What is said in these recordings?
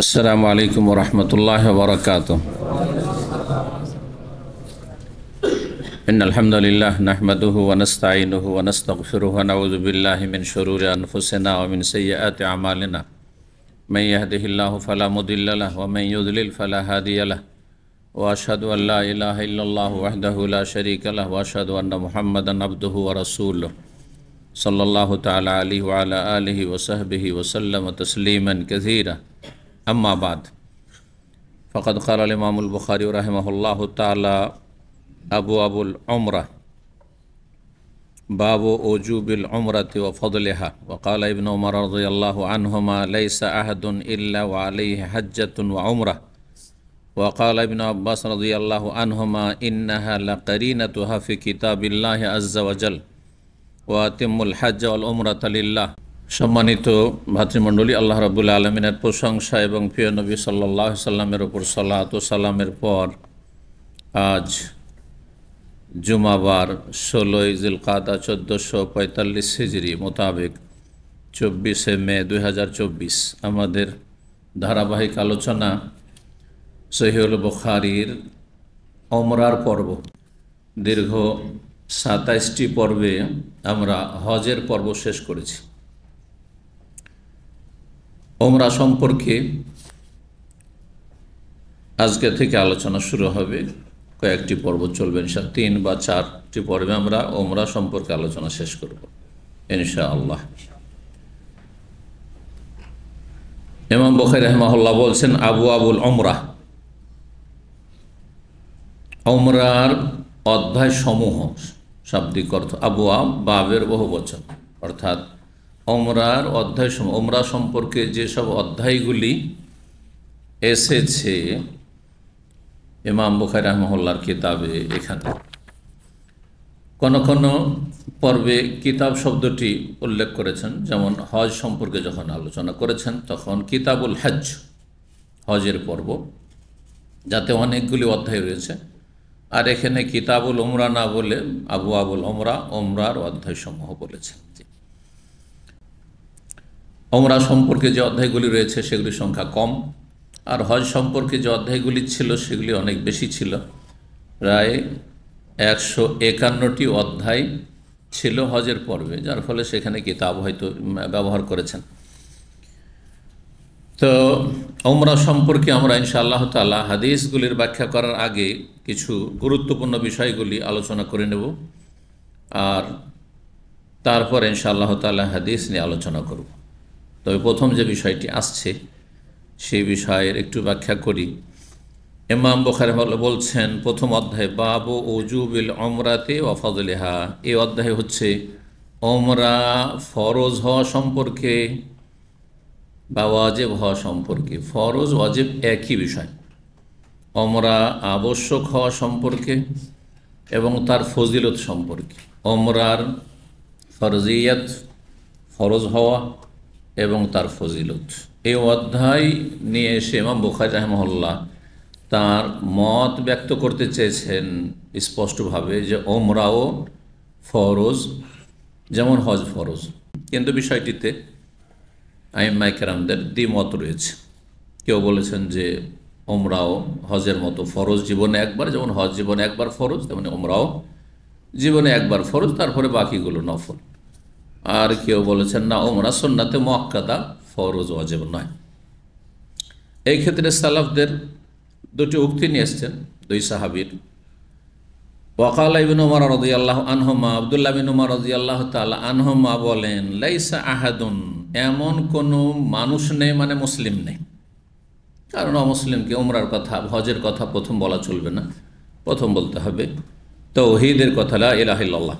السلام علیکم ورحمۃ اللہ وبرکاتہ ان الحمد للہ نحمد ونستعین ونستغفر ونعوذ باللہ من شرور انفسنا ومن سیئات اعمالنا من يهده اللہ فلا مضل له ومن يضلل فلا هادی له واشهد ان لا الہ الا اللہ وحده لا شریک له واشهد ان محمد عبده ورسوله صلی اللہ تعالی علیہ وعلا آلہ وصحبہ وسلم تسلیما کثیرا أما بعد فقد قال الإمام البخاري رحمه الله تعالى أبواب العمرة باب وجوب العمرة وفضلها وقال ابن عمر رضي الله عنهما ليس أحد إلا وعليه حجة وعمرة وقال ابن عباس رضي الله عنهما إنها لقرينتها في كتاب الله عز وجل وأتم الحج والعمرة لله সম্মানিত ভাতৃমণ্ডলী আল্লাহ রাবুল্লা আলমিনের প্রশংসা এবং প্রিয় নবী সাল্লাহ সাল্লামের ওপর সাল্লাহত সাল্লামের পর আজ জুমাবার ষোলোই কাদা চোদ্দোশো পঁয়তাল্লিশ হিজড়ি মোতাবেক চব্বিশে মে দুই আমাদের ধারাবাহিক আলোচনা সহিউল বখারির অমরার পর্ব দীর্ঘ সাতাইশটি পর্বে আমরা হজের পর্ব শেষ করেছি ওমরা সম্পর্কে আজকে থেকে আলোচনা শুরু হবে কয়েকটি পর্ব চলবে ইনশা তিন বা চারটি পর্বে আমরা ওমরা সম্পর্কে আলোচনা শেষ করব ইনশা আল্লাহ এমাম বখাই রহমাহুল্লাহ বলছেন আবু আবুল অমরা অমরার অধ্যায় সমূহ শাব্দিক অর্থ আবু আবের বাবের বহু বচন অর্থাৎ অমরার অধ্যায় ওমরা সম্পর্কে যেসব অধ্যায়গুলি এসেছে ইমাম বুখারি রহমহল্লার কিতাবে এখানে কোনো কোনো পর্বে কিতাব শব্দটি উল্লেখ করেছেন যেমন হজ সম্পর্কে যখন আলোচনা করেছেন তখন কিতাবুল হজ হজের পর্ব যাতে অনেকগুলি অধ্যায় রয়েছে আর এখানে কিতাবুল ওমরা না বলে আবু আবুল ওমরা ওমরার অধ্যায় সমূহ বলেছেন অমরা সম্পর্কে যে অধ্যায়গুলি রয়েছে সেগুলির সংখ্যা কম আর হজ সম্পর্কে যে অধ্যায়গুলি ছিল সেগুলি অনেক বেশি ছিল প্রায় একশো একান্নটি অধ্যায় ছিল হজের পর্বে যার ফলে সেখানে কিতাব হয়তো ব্যবহার করেছেন তো ওমরা সম্পর্কে আমরা ইনশাআল্লাহ তাল্লাহ হাদিসগুলির ব্যাখ্যা করার আগে কিছু গুরুত্বপূর্ণ বিষয়গুলি আলোচনা করে নেব আর তারপর ইনশাআল্লাহ তাল্লাহ হাদিস নিয়ে আলোচনা করব তবে প্রথম যে বিষয়টি আসছে সেই বিষয়ের একটু ব্যাখ্যা করি এমাম বখারে বলছেন প্রথম অধ্যায় বাবু ওজুবিল অমরাতে ওফাজলেহা এ অধ্যায় হচ্ছে অমরা ফরজ হওয়া সম্পর্কে বা ওয়াজেব হওয়া সম্পর্কে ফরজ ওয়াজেব একই বিষয় অমরা আবশ্যক হওয়া সম্পর্কে এবং তার ফজিলত সম্পর্কে অমরার ফরজিয়াত ফরজ হওয়া এবং তার ফজিলত এই অধ্যায় নিয়ে এসে ইমাম বুখারি রহমহল্লা তার মত ব্যক্ত করতে চেয়েছেন স্পষ্টভাবে যে ওমরাও ফরজ যেমন হজ ফরজ কিন্তু বিষয়টিতে আইম্মাই কেরামদের দ্বিমত রয়েছে কেউ বলেছেন যে ওমরাও হজের মতো ফরজ জীবনে একবার যেমন হজ জীবনে একবার ফরজ তেমনি ওমরাও জীবনে একবার ফরজ তারপরে বাকিগুলো নফল আর কেউ বলেছেন না ওমরা সন্নাতে মোয়াক্কাদা ফরজ ওয়াজেব নয় এই ক্ষেত্রে সালাফদের দুটি উক্তি নিয়ে এসছেন দুই সাহাবির ওয়াকাল ইবিন উমার রদি আল্লাহ আনহমা আবদুল্লা বিন উমার রদি আল্লাহ তালা আনহমা বলেন লাইসা আহাদুন এমন কোনো মানুষ নেই মানে মুসলিম নেই কারণ অমুসলিমকে ওমরার কথা হজের কথা প্রথম বলা চলবে না প্রথম বলতে হবে তো ওহিদের কথা লা ইলাহিল্লাহ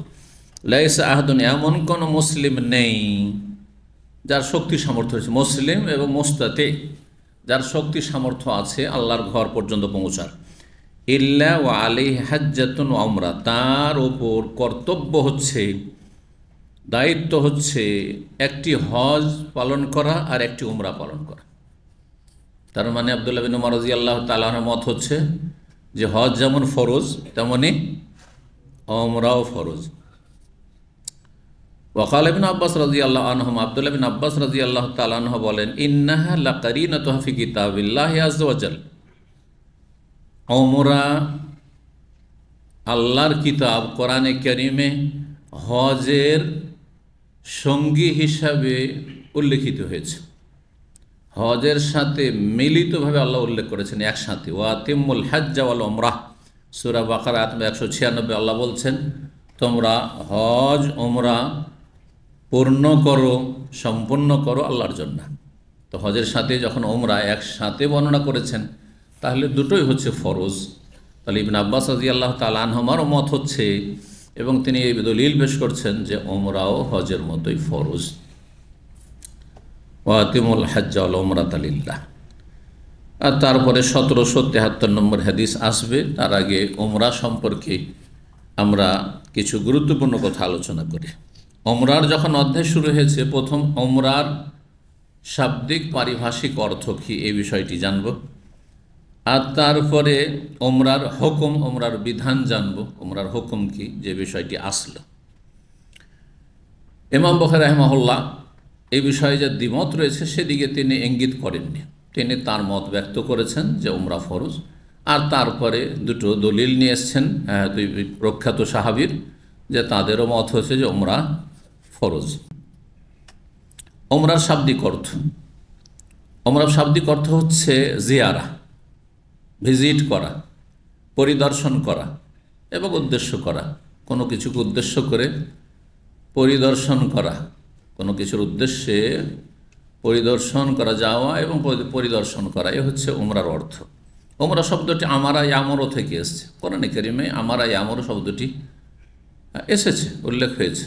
লাইসা আহদুন এমন কোন মুসলিম নেই যার শক্তি সামর্থ্য আছে মুসলিম এবং মোস্তাতে যার শক্তি সামর্থ্য আছে আল্লাহর ঘর পর্যন্ত পৌঁছার ইল্লা ও আলী হাজ্জাতুন অমরা তার ওপর কর্তব্য হচ্ছে দায়িত্ব হচ্ছে একটি হজ পালন করা আর একটি উমরা পালন করা তার মানে আবদুল্লাহ বিন মারজি আল্লাহ তালাহর মত হচ্ছে যে হজ যেমন ফরজ তেমনই অমরাও ফরজ ওয়াকালবিন আব্বাস রাজি আল্লাহ আনহম আবদুল্লাবিন আব্বাস রাজি আল্লাহ তালানহ বলেন ইন্নাহা লাকারিন তোহাফি কিতাবিল্লাহ আজল অমরা আল্লাহর কিতাব কোরআনে করিমে হজের সঙ্গী হিসাবে উল্লেখিত হয়েছে হজের সাথে মিলিতভাবে আল্লাহ উল্লেখ করেছেন একসাথে ওয়াতিমুল হাজ্জাওয়াল ওমরাহ সুরা বাকার আত্ম একশো ছিয়ানব্বই আল্লাহ বলছেন তোমরা হজ ওমরা পূর্ণ করো সম্পূর্ণ করো আল্লাহর জন্য তো হজের সাথে যখন ওমরা একসাথে বর্ণনা করেছেন তাহলে দুটোই হচ্ছে ফরজ তাহলে ইবিন আব্বাস আজি আল্লাহ তালানহমারও মত হচ্ছে এবং তিনি এই দলিল পেশ করছেন যে ওমরাও হজের মতোই ফরজ ওয়াতিমুল হাজ্জাল ওমরা তালিল্লা আর তারপরে সতেরোশো তেহাত্তর নম্বর হাদিস আসবে তার আগে ওমরা সম্পর্কে আমরা কিছু গুরুত্বপূর্ণ কথা আলোচনা করি অমরার যখন অধ্যায় শুরু হয়েছে প্রথম অমরার শাব্দিক পারিভাষিক অর্থ কি এই বিষয়টি জানব আর তারপরে ওমরার হুকুম ওমরার বিধান জানব ওমরার হুকুম কি যে বিষয়টি আসলো ইমাম বখের রহমাহুল্লাহ এই বিষয়ে যে দ্বিমত রয়েছে সেদিকে তিনি ইঙ্গিত করেননি তিনি তার মত ব্যক্ত করেছেন যে ওমরা ফরজ আর তারপরে দুটো দলিল নিয়ে এসছেন দুই প্রখ্যাত সাহাবির যে তাদেরও মত হয়েছে যে উমরা ফরজ অমরার শাব্দিক অর্থ অমরার শাব্দিক অর্থ হচ্ছে জিয়ারা ভিজিট করা পরিদর্শন করা এবং উদ্দেশ্য করা কোনো কিছুকে উদ্দেশ্য করে পরিদর্শন করা কোনো কিছুর উদ্দেশ্যে পরিদর্শন করা যাওয়া এবং পরিদর্শন করা এ হচ্ছে ওমরার অর্থ ওমরা শব্দটি আমারা ইয়ামরও থেকে এসছে কোরআন করিমে আমারা ইয়ামরও শব্দটি এসেছে উল্লেখ হয়েছে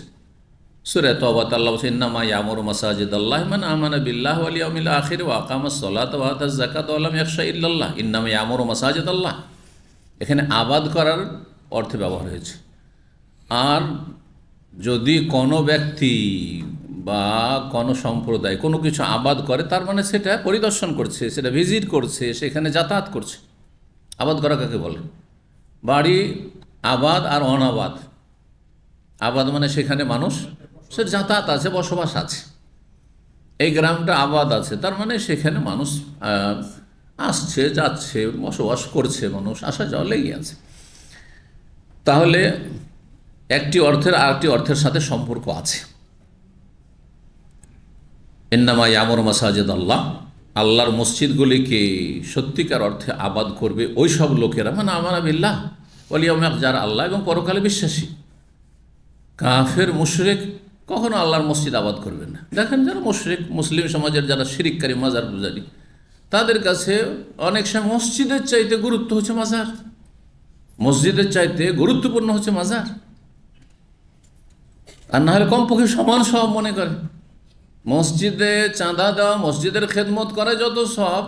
সুরে তবাত আল্লাহ ইন্নামা ইয়ামর মাসাজিদ আল্লাহ মান আমানা বিল্লাহ আলিয়ামিল আখির ও আকামা সলাত ওয়াত জাকাত আল্লাহ একশা ইল্লাল্লাহ ইন্নামা ইয়ামর মাসাজিদ আল্লাহ এখানে আবাদ করার অর্থে ব্যবহার হয়েছে আর যদি কোনো ব্যক্তি বা কোনো সম্প্রদায় কোনো কিছু আবাদ করে তার মানে সেটা পরিদর্শন করছে সেটা ভিজিট করছে সেখানে যাতায়াত করছে আবাদ করা কাকে বলে বাড়ি আবাদ আর অনাবাদ আবাদ মানে সেখানে মানুষ সে যাতায়াত আছে বসবাস আছে এই গ্রামটা আবাদ আছে তার মানে সেখানে মানুষ আসছে যাচ্ছে বসবাস করছে মানুষ আসা যাওয়া লেগে আছে তাহলে একটি অর্থের আরেকটি অর্থের সাথে সম্পর্ক আছে এন্নামা ইয়ামর মাসাজেদ আল্লাহ আল্লাহর মসজিদগুলিকে সত্যিকার অর্থে আবাদ করবে ওই সব লোকেরা মানে আমার আবিল্লাহ অলিয়ামাক যারা আল্লাহ এবং পরকালে বিশ্বাসী কাফের মুশরেক কখনো আল্লাহর মসজিদ আবাদ করবেন না দেখেন যারা মুশরিক মুসলিম সমাজের যারা শিরিককারী মাজার পূজারী তাদের কাছে অনেক সময় মসজিদের চাইতে গুরুত্ব হচ্ছে মাজার মসজিদের চাইতে গুরুত্বপূর্ণ হচ্ছে মাজার আর নাহলে কমপক্ষে সমান সব মনে করে মসজিদে চাঁদা দেওয়া মসজিদের খেদমত করা যত সব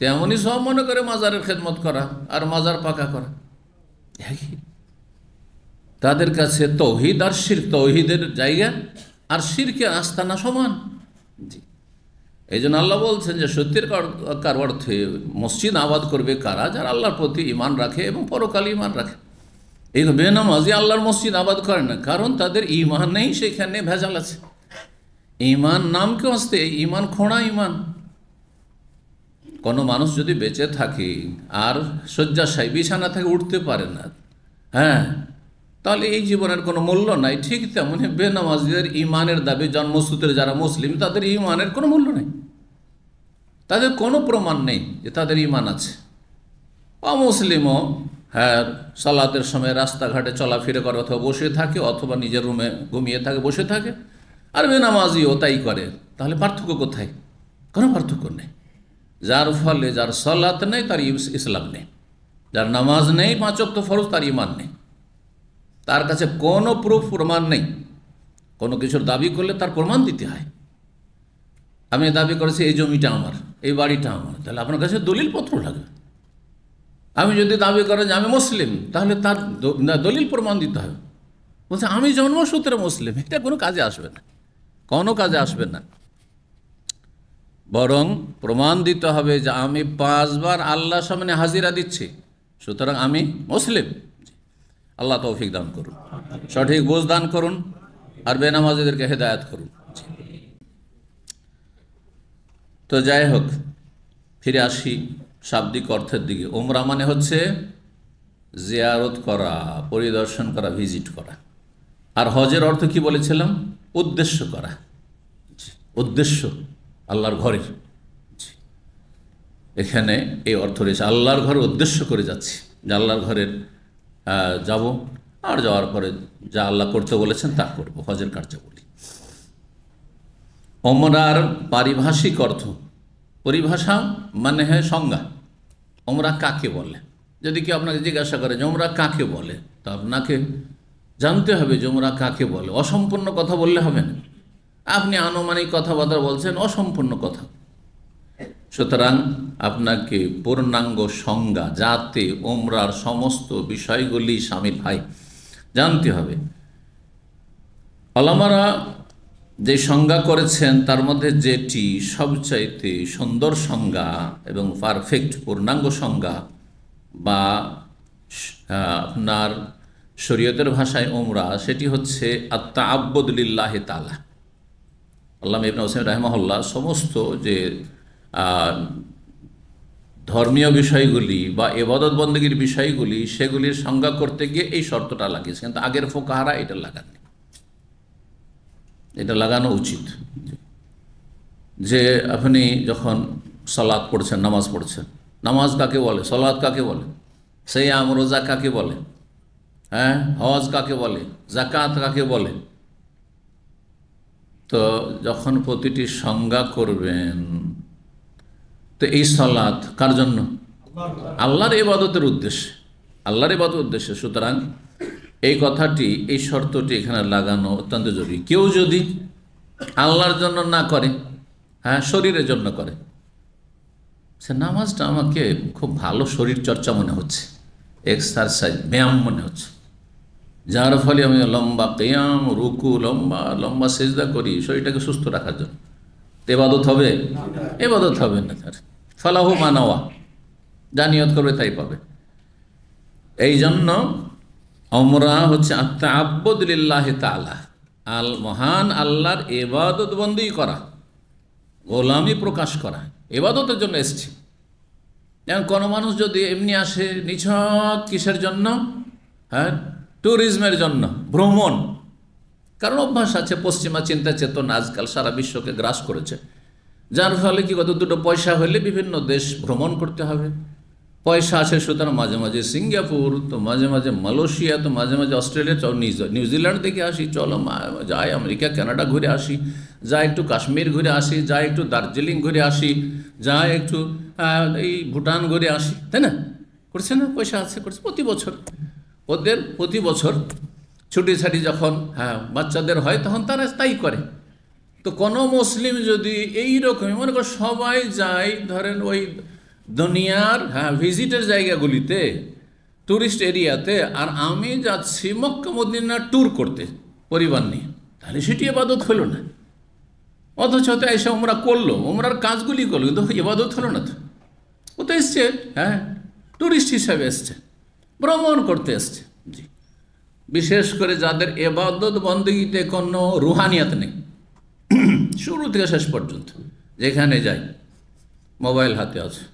তেমনই সব মনে করে মাজারের খেদমত করা আর মাজার পাকা করা তাদের কাছে তৌহিদ আর শির তৌহিদের জায়গা আর শিরকে না সমান জি এই জন্য আল্লাহ বলছেন যে সত্যির কার অর্থে মসজিদ আবাদ করবে কারা যারা আল্লাহর প্রতি ইমান রাখে এবং পরকালে ইমান রাখে এই বেনামাজি আল্লাহর মসজিদ আবাদ করে না কারণ তাদের ইমান নেই সেখানে ভেজাল আছে ইমান নামকে আসতে ইমান খোঁড়া ইমান কোনো মানুষ যদি বেঁচে থাকে আর শয্যাশায়ী বিছানা থেকে উঠতে পারে না হ্যাঁ তাহলে এই জীবনের কোনো মূল্য নাই ঠিক তেমনি বেনামাজিদের ইমানের দাবি জন্মসূত্রে যারা মুসলিম তাদের ইমানের কোনো মূল্য নেই তাদের কোনো প্রমাণ নেই যে তাদের ইমান আছে অমুসলিমও হ্যাঁ সালাতের সময় রাস্তাঘাটে চলাফেরা করে অথবা বসে থাকে অথবা নিজের রুমে ঘুমিয়ে থাকে বসে থাকে আর বেনামাজিও তাই করে তাহলে পার্থক্য কোথায় কোনো পার্থক্য নেই যার ফলে যার সালাত নেই তার ইসলাম নেই যার নামাজ নেই পাঁচক তো ফরজ তার ইমান নেই তার কাছে কোনো প্রুফ প্রমাণ নেই কোনো কিছুর দাবি করলে তার প্রমাণ দিতে হয় আমি দাবি করেছি এই জমিটা আমার এই বাড়িটা আমার তাহলে আপনার কাছে দলিলপত্র লাগবে আমি যদি দাবি করে যে আমি মুসলিম তাহলে তার দলিল প্রমাণ দিতে হবে বলছে আমি জন্মসূত্রে মুসলিম এটা কোনো কাজে আসবে না কোনো কাজে আসবে না বরং প্রমাণ দিতে হবে যে আমি পাঁচবার আল্লাহ সামনে হাজিরা দিচ্ছি সুতরাং আমি মুসলিম আল্লাহ তৌফিক দান করুন সঠিক বোঝ দান করুন আর বেনামাজিদেরকে হেদায়াত করুন তো যাই হোক ফিরে আসি শাব্দিক অর্থের দিকে ওমরা মানে হচ্ছে জিয়ারত করা পরিদর্শন করা ভিজিট করা আর হজের অর্থ কি বলেছিলাম উদ্দেশ্য করা উদ্দেশ্য আল্লাহর ঘরের এখানে এই অর্থ রয়েছে আল্লাহর ঘরে উদ্দেশ্য করে যাচ্ছে যে আল্লাহর ঘরের যাব আর যাওয়ার পরে যা আল্লাহ করতে বলেছেন তা করব হজের কার্যাবলী অমরার পারিভাষিক অর্থ পরিভাষা মানে হ্যাঁ সংজ্ঞা অমরা কাকে বলে যদি কেউ আপনাকে জিজ্ঞাসা করে যমরা কাকে বলে তা আপনাকে জানতে হবে যমরা কাকে বলে অসম্পূর্ণ কথা বললে হবে না আপনি আনুমানিক কথাবার্তা বলছেন অসম্পূর্ণ কথা সুতরাং আপনাকে পূর্ণাঙ্গ সংজ্ঞা যাতে ওমরার সমস্ত বিষয়গুলি সামিল হয় জানতে হবে অলামারা যে সংজ্ঞা করেছেন তার মধ্যে যেটি সবচাইতে সুন্দর সংজ্ঞা এবং পারফেক্ট পূর্ণাঙ্গ সংজ্ঞা বা আপনার শরীয়তের ভাষায় ওমরা সেটি হচ্ছে আত্মা আব্বদুলিল্লাহ তালা আল্লাহ ইবনা হোসেন রাহমাহুল্লাহ সমস্ত যে ধর্মীয় বিষয়গুলি বা এবাদত বন্দীর বিষয়গুলি সেগুলির সংজ্ঞা করতে গিয়ে এই শর্তটা লাগিয়েছে কিন্তু আগের ফোকাহারা এটা লাগাননি এটা লাগানো উচিত যে আপনি যখন সালাদ পড়ছেন নামাজ পড়ছেন নামাজ কাকে বলে সলাদ কাকে বলে সেই আমরোজা কাকে বলে হ্যাঁ হজ কাকে বলে জাকাত কাকে বলে তো যখন প্রতিটি সংজ্ঞা করবেন তো এই সালাদ কার জন্য আল্লাহর এবাদতের উদ্দেশ্যে আল্লাহর এবাদতের উদ্দেশ্যে সুতরাং এই কথাটি এই শর্তটি এখানে লাগানো অত্যন্ত জরুরি কেউ যদি আল্লাহর জন্য না করে হ্যাঁ শরীরের জন্য করে সে নামাজটা আমাকে খুব ভালো শরীর চর্চা মনে হচ্ছে এক্সারসাইজ ব্যায়াম মনে হচ্ছে যার ফলে আমি লম্বা কেয়াম রুকু লম্বা লম্বা সেজদা করি শরীরটাকে সুস্থ রাখার জন্য এবাদত হবে এবাদত হবে না তার ফালাহু মানাওয়া যা নিয়ত করবে তাই পাবে এই জন্য অমরা হচ্ছে আত্মা আব্বদুলিল্লাহ তালা আল মহান আল্লাহর এবাদত বন্দী করা গোলামি প্রকাশ করা এবাদতের জন্য এসছে যেমন কোনো মানুষ যদি এমনি আসে নিছক কিসের জন্য হ্যাঁ ট্যুরিজমের জন্য ভ্রমণ কারণ অভ্যাস আছে পশ্চিমা চিন্তা চেতনা আজকাল সারা বিশ্বকে গ্রাস করেছে যার ফলে কি কত দুটো পয়সা হলে বিভিন্ন দেশ ভ্রমণ করতে হবে পয়সা আছে সুতরাং মাঝে মাঝে সিঙ্গাপুর তো মাঝে মাঝে মালয়েশিয়া তো মাঝে মাঝে অস্ট্রেলিয়া চল নিউজিল্যান্ড থেকে আসি চলো যাই আমেরিকা কানাডা ঘুরে আসি যা একটু কাশ্মীর ঘুরে আসি যা একটু দার্জিলিং ঘুরে আসি যাই একটু এই ভুটান ঘুরে আসি তাই না করছে না পয়সা আছে করছে প্রতি বছর ওদের প্রতি বছর ছুটি ছাটি যখন হ্যাঁ বাচ্চাদের হয় তখন তারা তাই করে তো কোনো মুসলিম যদি এই রকম মনে কর সবাই যায় ধরেন ওই দুনিয়ার হ্যাঁ ভিজিটের জায়গাগুলিতে টুরিস্ট এরিয়াতে আর আমি যাচ্ছি মক্কা ট্যুর করতে পরিবার নিয়ে তাহলে সেটি এবাদত হলো না অথচ হয়তো এসে ওমরা করলো ওমরার কাজগুলি করলো কিন্তু এবাদত হলো না তো ও তো এসছে হ্যাঁ টুরিস্ট হিসাবে এসছে ভ্রমণ করতে এসছে জি বিশেষ করে যাদের এবাদত বন্দীতে কোনো রুহানিয়াত নেই শুরু থেকে শেষ পর্যন্ত যেখানে যাই মোবাইল হাতে আছে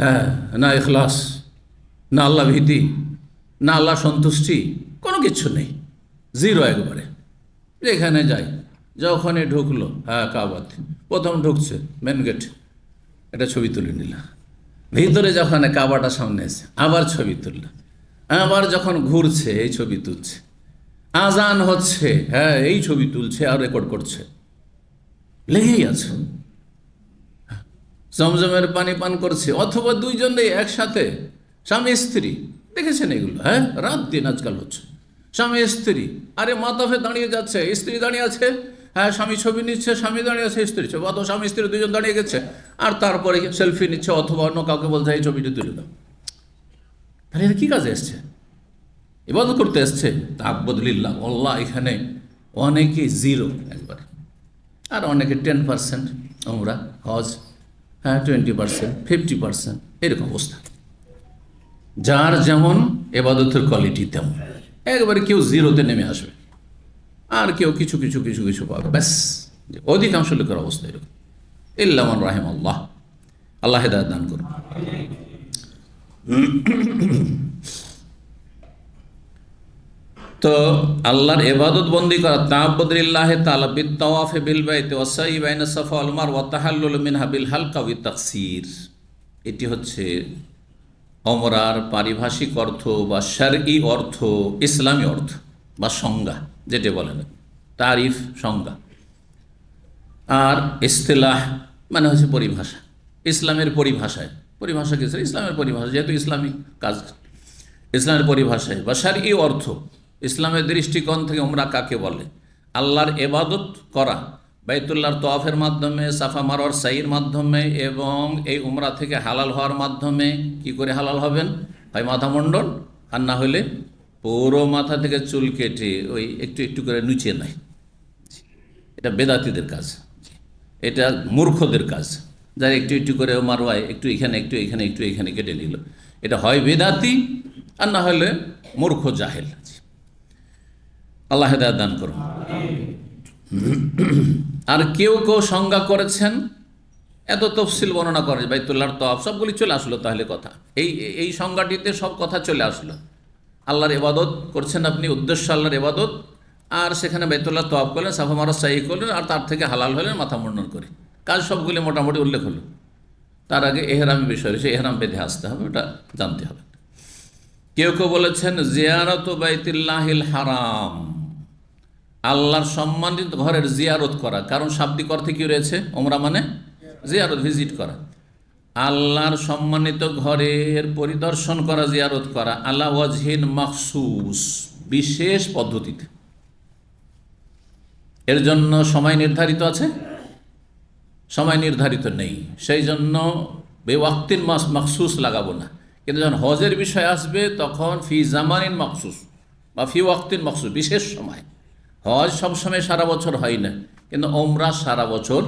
হ্যাঁ না এখলাস না আল্লাহ ভীতি না আল্লাহ সন্তুষ্টি কোনো কিছু নেই জিরো একবারে যেখানে যাই যখনই ঢুকলো হ্যাঁ কাবাদ প্রথম ঢুকছে মেন গেট এটা ছবি তুলে নিলাম ভিতরে যখন কাবাটা সামনে এসে আবার ছবি তুললাম আবার যখন ঘুরছে এই ছবি তুলছে আজান হচ্ছে হ্যাঁ এই ছবি তুলছে আর রেকর্ড করছে লেগেই আছে জমজমের পানি পান করছে অথবা দুইজনে একসাথে স্বামী স্ত্রী দেখেছেন এগুলো হ্যাঁ রাত দিন আজকাল হচ্ছে স্বামী স্ত্রী আরে মাতাফে দাঁড়িয়ে যাচ্ছে স্ত্রী দাঁড়িয়ে আছে হ্যাঁ স্বামী ছবি নিচ্ছে স্বামী দাঁড়িয়ে আছে স্ত্রী ছবি অথবা স্বামী স্ত্রী দুজন দাঁড়িয়ে গেছে আর তারপরে সেলফি নিচ্ছে অথবা অন্য কাউকে বলছে এই ছবিটি তুলে দাও তাহলে এটা কী কাজে এসছে ইবাদত করতে এসছে তাকবদুলিল্লাহ আল্লাহ এখানে অনেকে জিরো একবারে আর অনেকে টেন পার্সেন্ট আমরা হজ হ্যাঁ টোয়েন্টি পার্সেন্ট ফিফটি পার্সেন্ট এরকম অবস্থা যার যেমন এবাদতের কোয়ালিটি তেমন একবারে কেউ জিরোতে নেমে আসবে আর কেউ কিছু কিছু কিছু কিছু পাবে ব্যাস অধিকাংশ লোকের অবস্থা এরকম ইল্লামান রাহেম আল্লাহ আল্লাহ হেদায়ত দান করুন তো আল্লাহর এবাদত বন্দি করা তাহবদুল্লাহ তালা বিত্তাওয়াফে বিল বাইতে ওসাই বাইন সাফা আলমার ওয়াতাহাল্লুল মিন হাবিল হালকা বি তাকসির এটি হচ্ছে অমরার পারিভাষিক অর্থ বা শারই অর্থ ইসলামী অর্থ বা সংজ্ঞা যেটি বলেন তারিফ সংজ্ঞা আর ইস্তেলাহ মানে হচ্ছে পরিভাষা ইসলামের পরিভাষায় পরিভাষা কিছু ইসলামের পরিভাষা যেহেতু ইসলামিক কাজ ইসলামের পরিভাষায় বা শারই অর্থ ইসলামের দৃষ্টিকোণ থেকে উমরা কাকে বলে আল্লাহর এবাদত করা বাইতুল্লাহর তোয়াফের মাধ্যমে সাফা মারোয়ার সাইয়ের মাধ্যমে এবং এই উমরা থেকে হালাল হওয়ার মাধ্যমে কি করে হালাল হবেন হয় মণ্ডল আর না হলে পুরো মাথা থেকে চুল কেটে ওই একটু একটু করে নুচিয়ে নেয় এটা বেদাতিদের কাজ এটা মূর্খদের কাজ যারা একটু একটু করে মারোয়ায় একটু এখানে একটু এখানে একটু এখানে কেটে নিল এটা হয় বেদাতি আর না হলে মূর্খ জাহেল আল্লাহ হেদায়ত দান করুন আর কেউ কেউ সংজ্ঞা করেছেন এত তফসিল বর্ণনা করে বাইতুল্লাহর তফ সবগুলি চলে আসলো তাহলে কথা এই এই সংজ্ঞাটিতে সব কথা চলে আসলো আল্লাহর এবাদত করছেন আপনি উদ্দেশ্য আল্লাহর এবাদত আর সেখানে বেতুল্লাহ তোয়াব করলেন সাফা মারা সাহি করলেন আর তার থেকে হালাল হলেন মাথা মুন্ডন করে কাজ সবগুলি মোটামুটি উল্লেখ হলো তার আগে এহরাম বিষয় রয়েছে এহরাম বেঁধে আসতে হবে ওটা জানতে হবে কেউ কেউ বলেছেন জিয়ারত বাইতুল্লাহিল হারাম আল্লাহর সম্মানিত ঘরের জিয়ারত করা কারণ শাব্দিক অর্থে কি রয়েছে ওমরা মানে জিয়ারত ভিজিট করা আল্লাহর সম্মানিত ঘরের পরিদর্শন করা জিয়ারত করা আল্লাহ ওয়াজহিন মাকসুস বিশেষ পদ্ধতিতে এর জন্য সময় নির্ধারিত আছে সময় নির্ধারিত নেই সেই জন্য বেওয়াক্তির মাস মাকসুস লাগাবো না কিন্তু যখন হজের বিষয় আসবে তখন ফি জামানিন মাকসুস বা ফি ওয়াক্তিন মাকসুস বিশেষ সময় হজ সবসময় সারা বছর হয় না কিন্তু ওমরা সারা বছর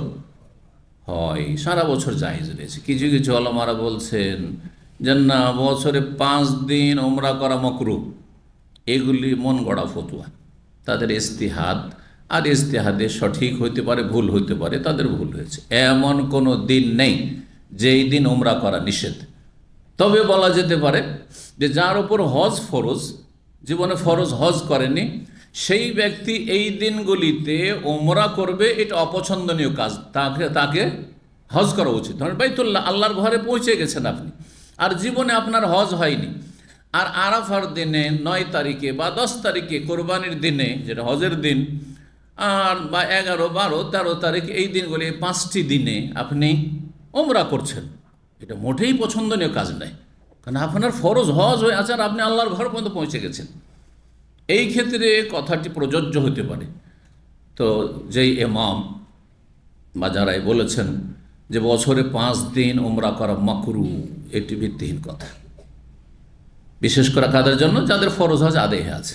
হয় সারা বছর জাহেজ রয়েছে কিছু কিছু আলমারা বলছেন যে না বছরে পাঁচ দিন ওমরা করা মকরু এগুলি মন গড়া ফতুয়া তাদের ইস্তিহাদ আর ইস্তেহাদে সঠিক হইতে পারে ভুল হইতে পারে তাদের ভুল হয়েছে এমন কোনো দিন নেই যেই দিন ওমরা করা নিষেধ তবে বলা যেতে পারে যে যার উপর হজ ফরজ জীবনে ফরজ হজ করেনি সেই ব্যক্তি এই দিনগুলিতে ওমরা করবে এটা অপছন্দনীয় কাজ তাকে তাকে হজ করা উচিত ধরেন বাইতুল্লাহ আল্লাহর ঘরে পৌঁছে গেছেন আপনি আর জীবনে আপনার হজ হয়নি আর আরাফার দিনে নয় তারিখে বা দশ তারিখে কোরবানির দিনে যেটা হজের দিন আর বা এগারো বারো তেরো তারিখ এই দিনগুলি পাঁচটি দিনে আপনি ওমরা করছেন এটা মোটেই পছন্দনীয় কাজ নয় কারণ আপনার ফরজ হজ হয়ে আছে আর আপনি আল্লাহর ঘর পর্যন্ত পৌঁছে গেছেন এই ক্ষেত্রে কথাটি প্রযোজ্য হতে পারে তো যেই এমাম বা যারাই বলেছেন যে বছরে পাঁচ দিন ওমরা করা মাকরু এটি ভিত্তিহীন কথা বিশেষ করে কাদের জন্য যাদের ফরজ হজ আদেহ আছে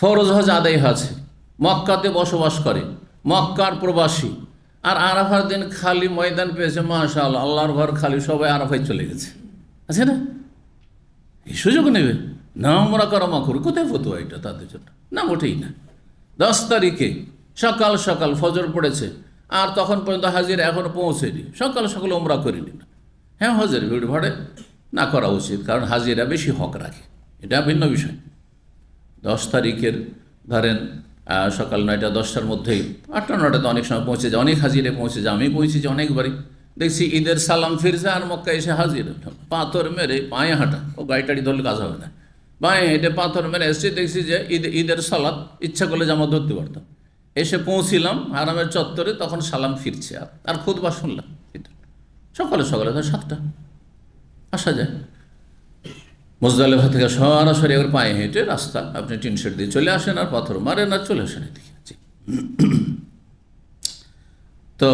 ফরজ হজ আদেহ আছে মক্কাতে বসবাস করে মক্কার প্রবাসী আর আরাফার দিন খালি ময়দান পেয়েছে মাশাল আল্লাহর ঘর খালি সবাই আরাফায় চলে গেছে আছে না এই সুযোগ নেবে না আমরা কারামা করু কোথায় ফতুয়া এটা তাদের জন্য না ওঠেই না দশ তারিখে সকাল সকাল ফজর পড়েছে আর তখন পর্যন্ত হাজির এখন পৌঁছেনি সকাল সকাল ওমরা করিনি না হ্যাঁ হজের ভিড় ভাড়ে না করা উচিত কারণ হাজিরা বেশি হক রাখে এটা ভিন্ন বিষয় দশ তারিখের ধরেন সকাল নয়টা দশটার মধ্যেই আটটা নয়টাতে অনেক সময় পৌঁছে যায় অনেক হাজিরে পৌঁছে যায় আমি পৌঁছেছি অনেকবারই দেখছি ঈদের সালাম ফিরছে আর মক্কা এসে হাজির পাথর মেরে পায়ে হাঁটা ও গাড়ি টাড়ি ধরলে কাজ হবে না বাঁয়ে হেঁটে পাথর মেরে এসেছি দেখছি যে ঈদ ঈদের সালাদ ইচ্ছা করলে জামা ধরতে পারতাম এসে পৌঁছিলাম আরামের চত্বরে তখন সালাম ফিরছে আর আর খুদ বা শুনলাম সকালে সকালে তো সাতটা আসা যায় মোজদালেফা থেকে সরাসরি এবার পায়ে হেঁটে রাস্তা আপনি টিন শেড দিয়ে চলে আসেন আর পাথর মারেন আর চলে আসেন এদিকে তো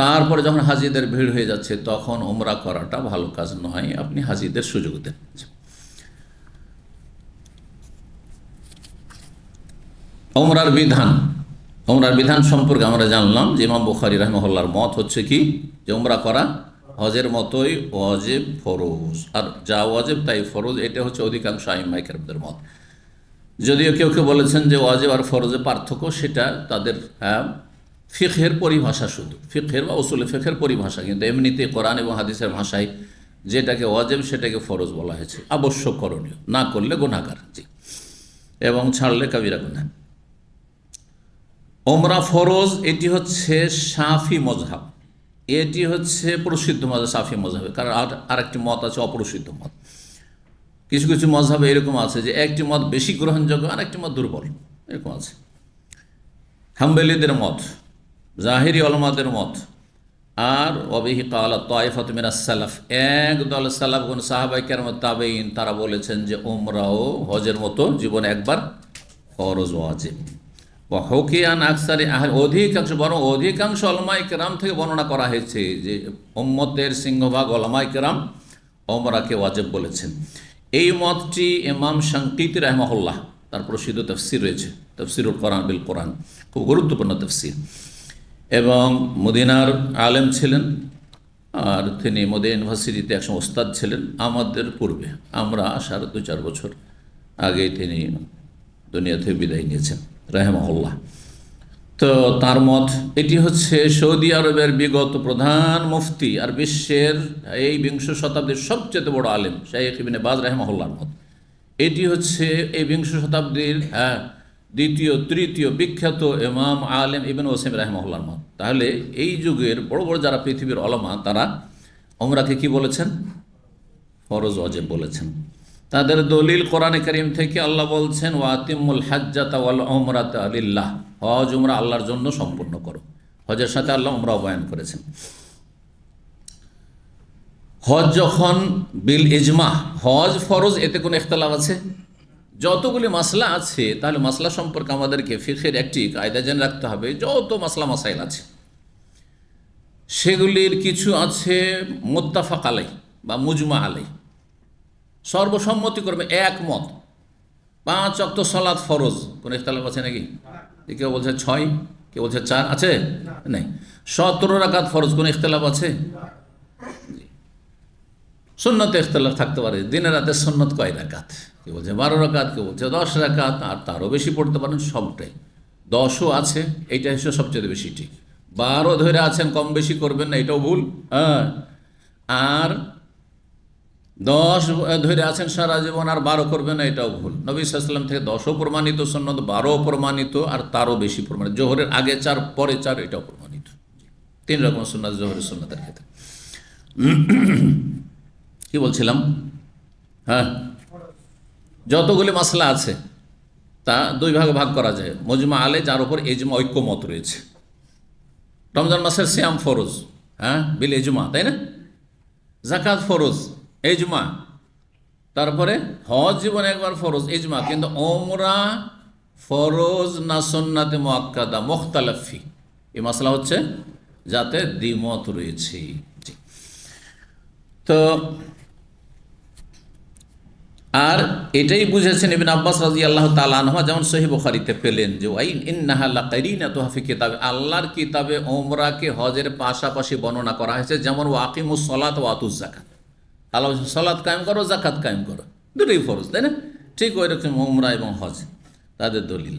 তারপরে যখন হাজিদের ভিড় হয়ে যাচ্ছে তখন ওমরা করাটা ভালো কাজ নয় আপনি হাজিদের সুযোগ দেন অমরার বিধান অমরার বিধান সম্পর্কে আমরা জানলাম যে ইমাম বুখারি রহমহল্লার মত হচ্ছে কি যে ওমরা করা হজের মতোই অজেব ফরজ আর যা অজেব তাই ফরজ এটা হচ্ছে অধিকাংশ আইম মাইকের মত যদিও কেউ কেউ বলেছেন যে অজেব আর ফরজে পার্থক্য সেটা তাদের হ্যাঁ, ফিখের পরিভাষা শুধু ফিখের বা ওসুল ফিখের পরিভাষা কিন্তু এমনিতে কোরআন এবং হাদিসের ভাষায় যেটাকে অজেব সেটাকে ফরজ বলা হয়েছে আবশ্যক করণীয় না করলে গুণাগার জি এবং ছাড়লে কাবিরা গুণা ওমরা ফরজ এটি হচ্ছে সাফি মজহাব এটি হচ্ছে প্রসিদ্ধ মত সাফি মজাবে কারণ আর একটি মত আছে অপ্রসিদ্ধ মত কিছু কিছু মজাবে এরকম আছে যে একটি মত বেশি গ্রহণযোগ্য আর একটি মত দুর্বল এরকম আছে হাম্বেলিদের মত জাহিরি আলমাদের মত আর অবিহি আলা তয়ফত মিনাস সালাফ এক দল সালাফগুন সাহাবাই কেরম তাবেইন তারা বলেছেন যে ওমরাও হজের মতো জীবনে একবার ফরজ ওয়াজিব হকিয়ান আকসারি আহল অধিকাংশ বরং অধিকাংশ অলমাই কেরাম থেকে বর্ণনা করা হয়েছে যে ওম্মতের সিংহভাগ অলমাই কেরাম অমরাকে ওয়াজেব বলেছেন এই মতটি এমাম শাঙ্কিত রহমহল্লাহ তার প্রসিদ্ধ তফসির রয়েছে তফসিরুল কোরআন বিল কোরআন খুব গুরুত্বপূর্ণ তফসির এবং মদিনার আলেম ছিলেন আর তিনি মদিনা ইউনিভার্সিটিতে একসময় ওস্তাদ ছিলেন আমাদের পূর্বে আমরা আসার দু চার বছর আগে তিনি দুনিয়া থেকে বিদায় নিয়েছেন রাহেমহল্লা তো তার মত এটি হচ্ছে সৌদি আরবের বিগত প্রধান মুফতি আর বিশ্বের এই বিংশ শতাব্দীর সবচেয়ে বড় আলেম শাহেখ ইবিনে বাজ রাহেমহল্লার মত এটি হচ্ছে এই বিংশ শতাব্দীর হ্যাঁ দ্বিতীয় তৃতীয় বিখ্যাত এমাম আলেম ইবেন ওসিম রাহমহল্লার মত তাহলে এই যুগের বড় বড় যারা পৃথিবীর অলমা তারা অমরাকে কি বলেছেন ফরজ অজেব বলেছেন তাদের দলিল কোরআনে করিম থেকে আল্লাহ বলছেন ওয়াতিমুল হাজ্জাতা ওয়াল আলিল্লাহ হজ উমরা আল্লাহর জন্য সম্পূর্ণ করো হজের সাথে আল্লাহ উমরা বয়ান করেছেন হজ যখন বিল ইজমা হজ ফরজ এতে কোনো একতলাভ আছে যতগুলি মাসলা আছে তাহলে মাসলা সম্পর্কে আমাদেরকে ফিখের একটি কায়দা জেনে রাখতে হবে যত মাসলা মাসাইল আছে সেগুলির কিছু আছে মোত্তাফাক আলাই বা মুজমা আলাই সর্বসম্মতিক্রমে একমত পাঁচ অক্ত সলাদ ফরজ কোন ইতালাফ আছে নাকি কেউ বলছে ছয় কেউ বলছে চার আছে নেই সতেরো রাকাত ফরজ কোন ইখতলাফ আছে সুন্নতে ইখতলাফ থাকতে পারে দিনে রাতে সুন্নত কয় রাকাত কেউ বলছে বারো রাকাত কেউ বলছে দশ রাকাত আর তারও বেশি পড়তে পারেন সবটাই দশও আছে এইটা হিসেবে সবচেয়ে বেশি ঠিক বারো ধরে আছেন কম বেশি করবেন না এটাও ভুল হ্যাঁ আর দশ ধরে আছেন সারা জীবন আর বারো করবে না এটাও ভুল নবী সাল্লাম থেকে দশও প্রমাণিত সন্ন্যদ বারো প্রমাণিত আর তারও বেশি প্রমাণিত জোহরের আগে চার পরে চার এটাও প্রমাণিত তিন রকম সন্ন্যাস জোহরের সন্ন্যতের ক্ষেত্রে কি বলছিলাম হ্যাঁ যতগুলি মশলা আছে তা দুই ভাগ ভাগ করা যায় মজমা আলে যার উপর এজমা ঐক্যমত রয়েছে রমজান মাসের শ্যাম ফরোজ হ্যাঁ বিল এজমা তাই না জাকাত ফরোজ এজমা তারপরে হজ জীবনে একবার ফরজ এজমা কিন্তু ওমরা ফরজ না সন্নাতে মোয়াক্কাদা মোখতালাফি এই মশলা হচ্ছে যাতে দ্বিমত রয়েছে তো আর এটাই বুঝেছেন ইবিন আব্বাস রাজি আল্লাহ তালা যেমন সহিব খারিতে পেলেন যে ওয়াইন কিতাবে আল্লাহর কিতাবে ওমরাকে হজের পাশাপাশি বর্ণনা করা হয়েছে যেমন ওয়াকিমুসলাত ওয়াতুজ জাকাত আল্লাহ সলাদ কায়েম করো জাকাত কায়েম করো দুটোই ফরজ তাই না ঠিক ওই রকম উমরা এবং হজ তাদের দলিল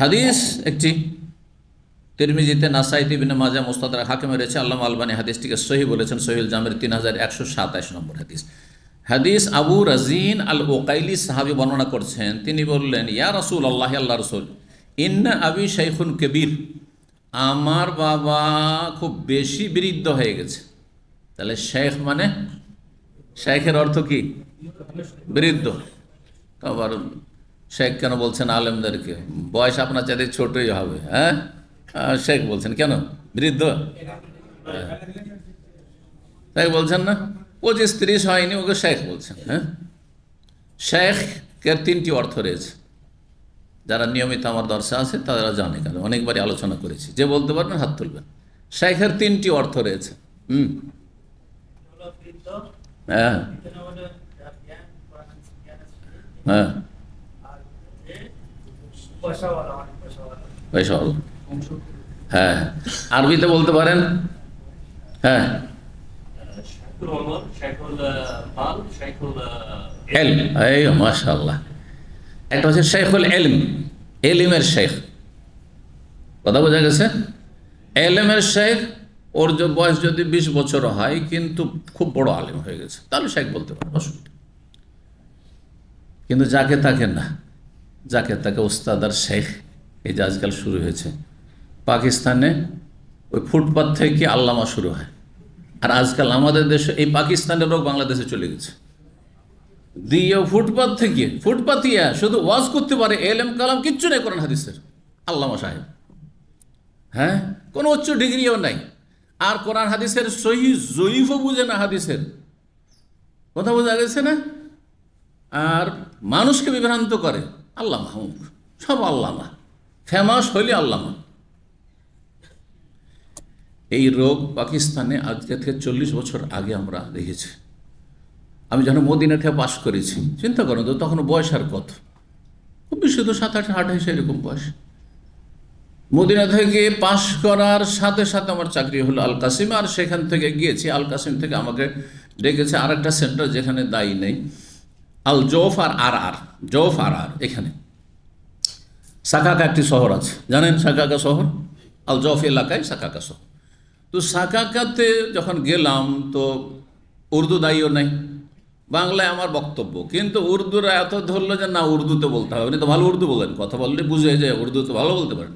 হাদিস একটি তিরমিজিতে নাসাইতে বিন মাজা মোস্তাদার হাকিমে রয়েছে আল্লাহ আলবানী হাদিসটিকে সহি বলেছেন সহিল জামের তিন হাজার একশো সাতাশ নম্বর হাদিস হাদিস আবু রাজিন আল ওকাইলি সাহাবি বর্ণনা করছেন তিনি বললেন ইয়া রসুল আল্লাহ আল্লাহ রসুল ইন্না আবি শেখুন কবির আমার বাবা খুব বেশি বৃদ্ধ হয়ে গেছে তাহলে শেখ মানে শেখের অর্থ কি বৃদ্ধ আবার শেখ কেন বলছেন আলেমদেরকে বয়স আপনার চাইতে ছোটই হবে হ্যাঁ শেখ বলছেন কেন বৃদ্ধ তাই বলছেন না ও যে স্ত্রী হয়নি ওকে শেখ বলছেন হ্যাঁ শেখের তিনটি অর্থ রয়েছে যারা নিয়মিত আমার দর্শা আছে তারা জানে কেন অনেকবারই আলোচনা করেছি যে বলতে পারবেন হাত তুলবেন শেখের তিনটি অর্থ রয়েছে হুম হ্যাঁ হ্যাঁ আরবিতে বলতে পারেন হ্যাঁ একটা হচ্ছে শেখুল এলম এলিমের শেখ কথা বোঝা গেছে এলমের শেখ ওর বয়স যদি ২০ বছর হয় কিন্তু খুব বড় আলিম হয়ে গেছে তাহলে শেখ বলতে পারে অসুবিধা কিন্তু যাকে তাকে না যাকে তাকে ওস্তাদ আর শেখ এই যে আজকাল শুরু হয়েছে পাকিস্তানে ওই ফুটপাথ থেকে আল্লামা শুরু হয় আর আজকাল আমাদের দেশে এই পাকিস্তানের লোক বাংলাদেশে চলে গেছে দিয়ে ফুটপাথ থেকে ফুটপাথ ইয়া শুধু ওয়াজ করতে পারে এলএম কালাম কিচ্ছু নেই করেন হাদিসের আল্লামা সাহেব হ্যাঁ কোনো উচ্চ ডিগ্রিও নাই আর কোরআন হাদিসের সহি জৈব বুঝে না হাদিসের কথা বোঝা গেছে না আর মানুষকে বিভ্রান্ত করে আল্লাহ মাহমুক সব আল্লামা ফেমাস হইলে আল্লামা এই রোগ পাকিস্তানে আজকে থেকে চল্লিশ বছর আগে আমরা দেখেছি আমি যখন মদিনা থেকে পাশ করেছি চিন্তা করেন তো তখন বয়স আর কত খুব বিশুদ্ধ সাত আট আঠাশ এরকম বয়স মদিনা থেকে পাশ করার সাথে সাথে আমার চাকরি হলো আল কাসিম আর সেখান থেকে গিয়েছি আল কাসিম থেকে আমাকে ডেকেছে আর একটা সেন্টার যেখানে দায়ী নেই আল জৌফ আর আর আর জৌফ আর আর এখানে সাকাকা একটি শহর আছে জানেন সাকাকা শহর আল জৌফ এলাকায় সাকাকা শহর তো সাকাকাতে যখন গেলাম তো উর্দু দায়ীও নেই বাংলায় আমার বক্তব্য কিন্তু উর্দুরা এত ধরলো যে না উর্দুতে বলতে হবে তো ভালো উর্দু বলেন কথা বললে বুঝে যায় উর্দু তো ভালো বলতে পারেন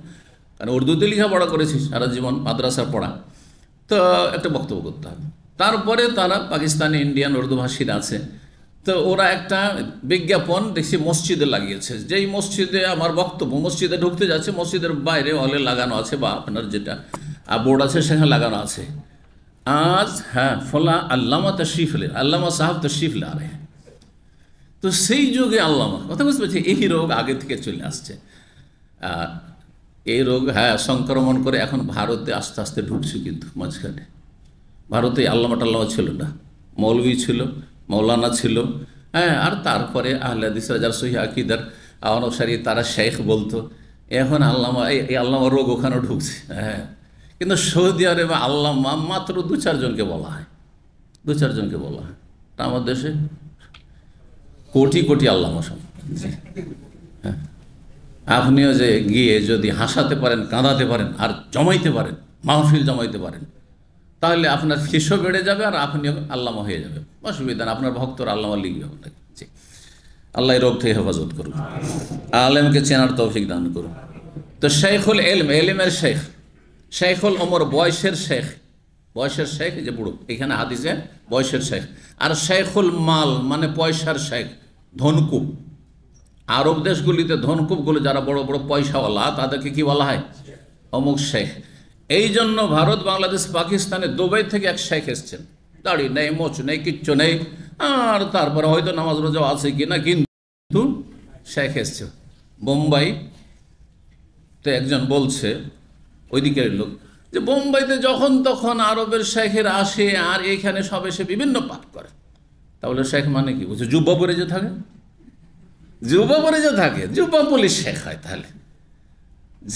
কারণ মানে উর্দুতে লেখাপড়া করেছি সারা জীবন মাদ্রাসার পড়া তো একটা বক্তব্য করতে হবে তারপরে তারা পাকিস্তানি ইন্ডিয়ান উর্দুভাষীর আছে তো ওরা একটা বিজ্ঞাপন দেখছি মসজিদে লাগিয়েছে যেই মসজিদে আমার বক্তব্য মসজিদে ঢুকতে যাচ্ছে মসজিদের বাইরে হলে লাগানো আছে বা আপনার যেটা বোর্ড আছে সেখানে লাগানো আছে আজ হ্যাঁ ফলা আল্লামা তশরিফ শিফলে আল্লামা সাহাব তশরিফ লা রে তো সেই যুগে আল্লামা কথা বুঝতে পারছি এই রোগ আগে থেকে চলে আসছে আর এই রোগ হ্যাঁ সংক্রমণ করে এখন ভারতে আস্তে আস্তে ঢুকছে কিন্তু মাঝখানে ভারতে আল্লামা টাল্লামা ছিল না মৌলবি ছিল মৌলানা ছিল হ্যাঁ আর তারপরে আহলাদিস রাজার সহি আকিদার অনুসারী তারা শেখ বলতো এখন আল্লামা এই আল্লামা রোগ ওখানেও ঢুকছে হ্যাঁ কিন্তু সৌদি আরবে আল্লামা মাত্র দু চারজনকে বলা হয় দু চারজনকে বলা হয় আমার দেশে কোটি কোটি আল্লামা সব হ্যাঁ আপনিও যে গিয়ে যদি হাসাতে পারেন কাঁদাতে পারেন আর জমাইতে পারেন মাহফিল জমাইতে পারেন তাহলে আপনার শিষ্য বেড়ে যাবে আর আপনিও আল্লামা হয়ে যাবে অসুবিধা না আপনার ভক্তর আল্লামা লিখবে আপনাকে আল্লাহ রোগ থেকে হেফাজত করুন আলেমকে চেনার তৌফিক দান করুন তো শেখুল এলম এলিমের শেখ শেখুল ওমর বয়সের শেখ বয়সের শেখ যে বুড়ো এখানে হাতিছে বয়সের শেখ আর শেখুল মাল মানে পয়সার শেখ ধনকুপ আরব দেশগুলিতে ধনকূপগুলো যারা বড় বড় পয়সাওয়ালা তাদেরকে কি বলা হয় অমুক শেখ এই জন্য ভারত বাংলাদেশ পাকিস্তানে দুবাই থেকে এক শেখ এসছেন দাড়ি নেই মোচ নেই কিচ্ছু নেই আর তারপরে হয়তো নামাজ রোজা আছে কি না কিন্তু শেখ এসছে বোম্বাই তো একজন বলছে ওইদিকের লোক যে বোম্বাইতে যখন তখন আরবের শেখের আসে আর এখানে সব এসে বিভিন্ন পাঠ করে তাহলে শেখ মানে কি বলছে যুব্বা পরে যে থাকে যুব যে থাকে যুব পুলিশ শেখ হয় তাহলে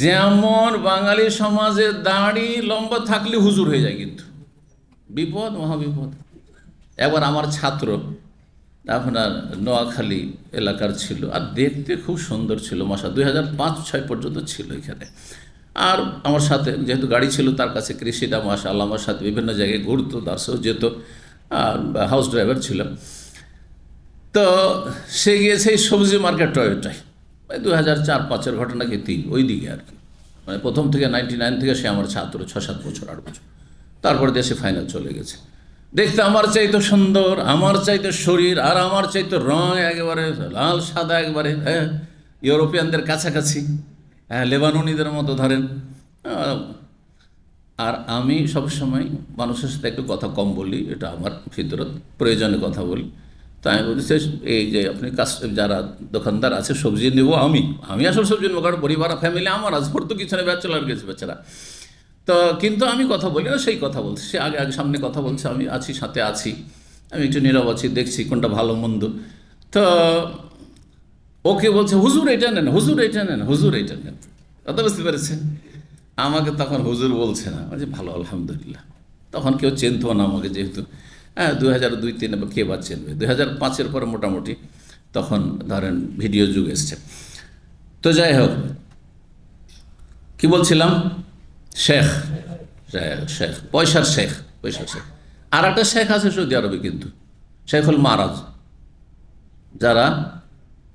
যেমন বাঙালি সমাজে দাড়ি লম্বা থাকলে হুজুর হয়ে যায় কিন্তু বিপদ মহাবিপদ একবার আমার ছাত্র আপনার নোয়াখালী এলাকার ছিল আর দেখতে খুব সুন্দর ছিল মশা দুই হাজার পাঁচ ছয় পর্যন্ত ছিল এখানে আর আমার সাথে যেহেতু গাড়ি ছিল তার কাছে কৃষিটা মশা আল্লাহ আমার সাথে বিভিন্ন জায়গায় ঘুরতো দাসও যেত আর হাউস ড্রাইভার ছিলাম তো সে গিয়েছে এই সবজি মার্কেট টয়োটায় ওই দু হাজার চার পাঁচের ঘটনা কি তিন ওই দিকে আর কি মানে প্রথম থেকে নাইনটি নাইন থেকে সে আমার ছাত্র ছ সাত বছর আট বছর তারপরে দেশে ফাইনাল চলে গেছে দেখতে আমার চাইতো সুন্দর আমার চাইতো শরীর আর আমার চাইতো রং একেবারে লাল সাদা একবারে হ্যাঁ ইউরোপিয়ানদের কাছাকাছি হ্যাঁ লেবাননিদের মতো ধরেন আর আমি সবসময় মানুষের সাথে একটু কথা কম বলি এটা আমার ফিতরত প্রয়োজনে কথা বলি তাই আমি বলছি এই যে আপনি কাজ যারা দোকানদার আছে সবজি নেবো আমি আমি আসলে সবজি নেবো কারণ পরিবার ফ্যামিলি আমার আছে তো কিছু নেই ব্যাচেলার গেছে বেচারা তো কিন্তু আমি কথা বলি না সেই কথা বলছি সে আগে আগে সামনে কথা বলছে আমি আছি সাথে আছি আমি একটু নীরব আছি দেখছি কোনটা ভালো মন্দ তো ওকে বলছে হুজুর এটা নেন হুজুর এটা নেন হুজুর এটা নেন কথা বুঝতে পেরেছেন আমাকে তখন হুজুর বলছে না যে ভালো আলহামদুলিল্লাহ তখন কেউ চিনতো না আমাকে যেহেতু হ্যাঁ দু হাজার দুই তিন কে বাচ্চেন দু হাজার পাঁচের পরে মোটামুটি তখন ধরেন ভিডিও যুগ এসছে তো যাই হোক কি বলছিলাম শেখ শেখ পয়সার শেখ পয়সার শেখ আর একটা শেখ আছে সৌদি আরবে কিন্তু শেখুল মহারাজ যারা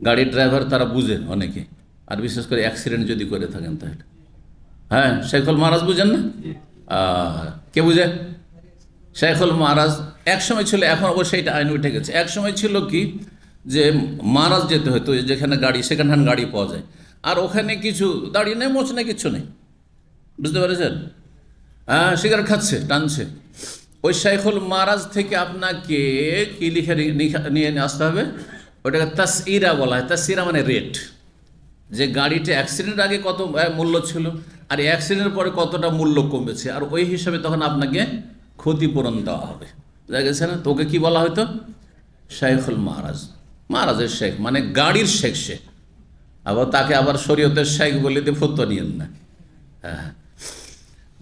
গাড়ির ড্রাইভার তারা বুঝেন অনেকে আর বিশেষ করে অ্যাক্সিডেন্ট যদি করে থাকেন তাহলে হ্যাঁ শেখুল মহারাজ বুঝেন না কে বুঝে শেখুল মহারাজ এক সময় ছিল এখন অবশ্যই এটা আইন উঠে গেছে এক সময় ছিল কি যে মারাজ যেতে হতো যেখানে গাড়ি সেকেন্ড হ্যান্ড গাড়ি পাওয়া যায় আর ওখানে কিছু দাঁড়িয়ে নেই মোচ নেই কিচ্ছু নেই বুঝতে পেরেছেন হ্যাঁ সিগারেট খাচ্ছে টানছে ওই শাইখুল মারাজ থেকে আপনাকে কি লিখে নিয়ে আসতে হবে ওটাকে তাসইরা বলা হয় তাসইরা মানে রেট যে গাড়িটা অ্যাক্সিডেন্ট আগে কত মূল্য ছিল আর অ্যাক্সিডেন্টের পরে কতটা মূল্য কমেছে আর ওই হিসাবে তখন আপনাকে ক্ষতিপূরণ দেওয়া হবে বুঝা গেছে না তোকে কি বলা হতো শেখুল মহারাজ মহারাজের শেখ মানে গাড়ির শেখ সে আবার তাকে আবার শরীয়তের শেখ বলে দিয়ে ফুত নিয়েন না হ্যাঁ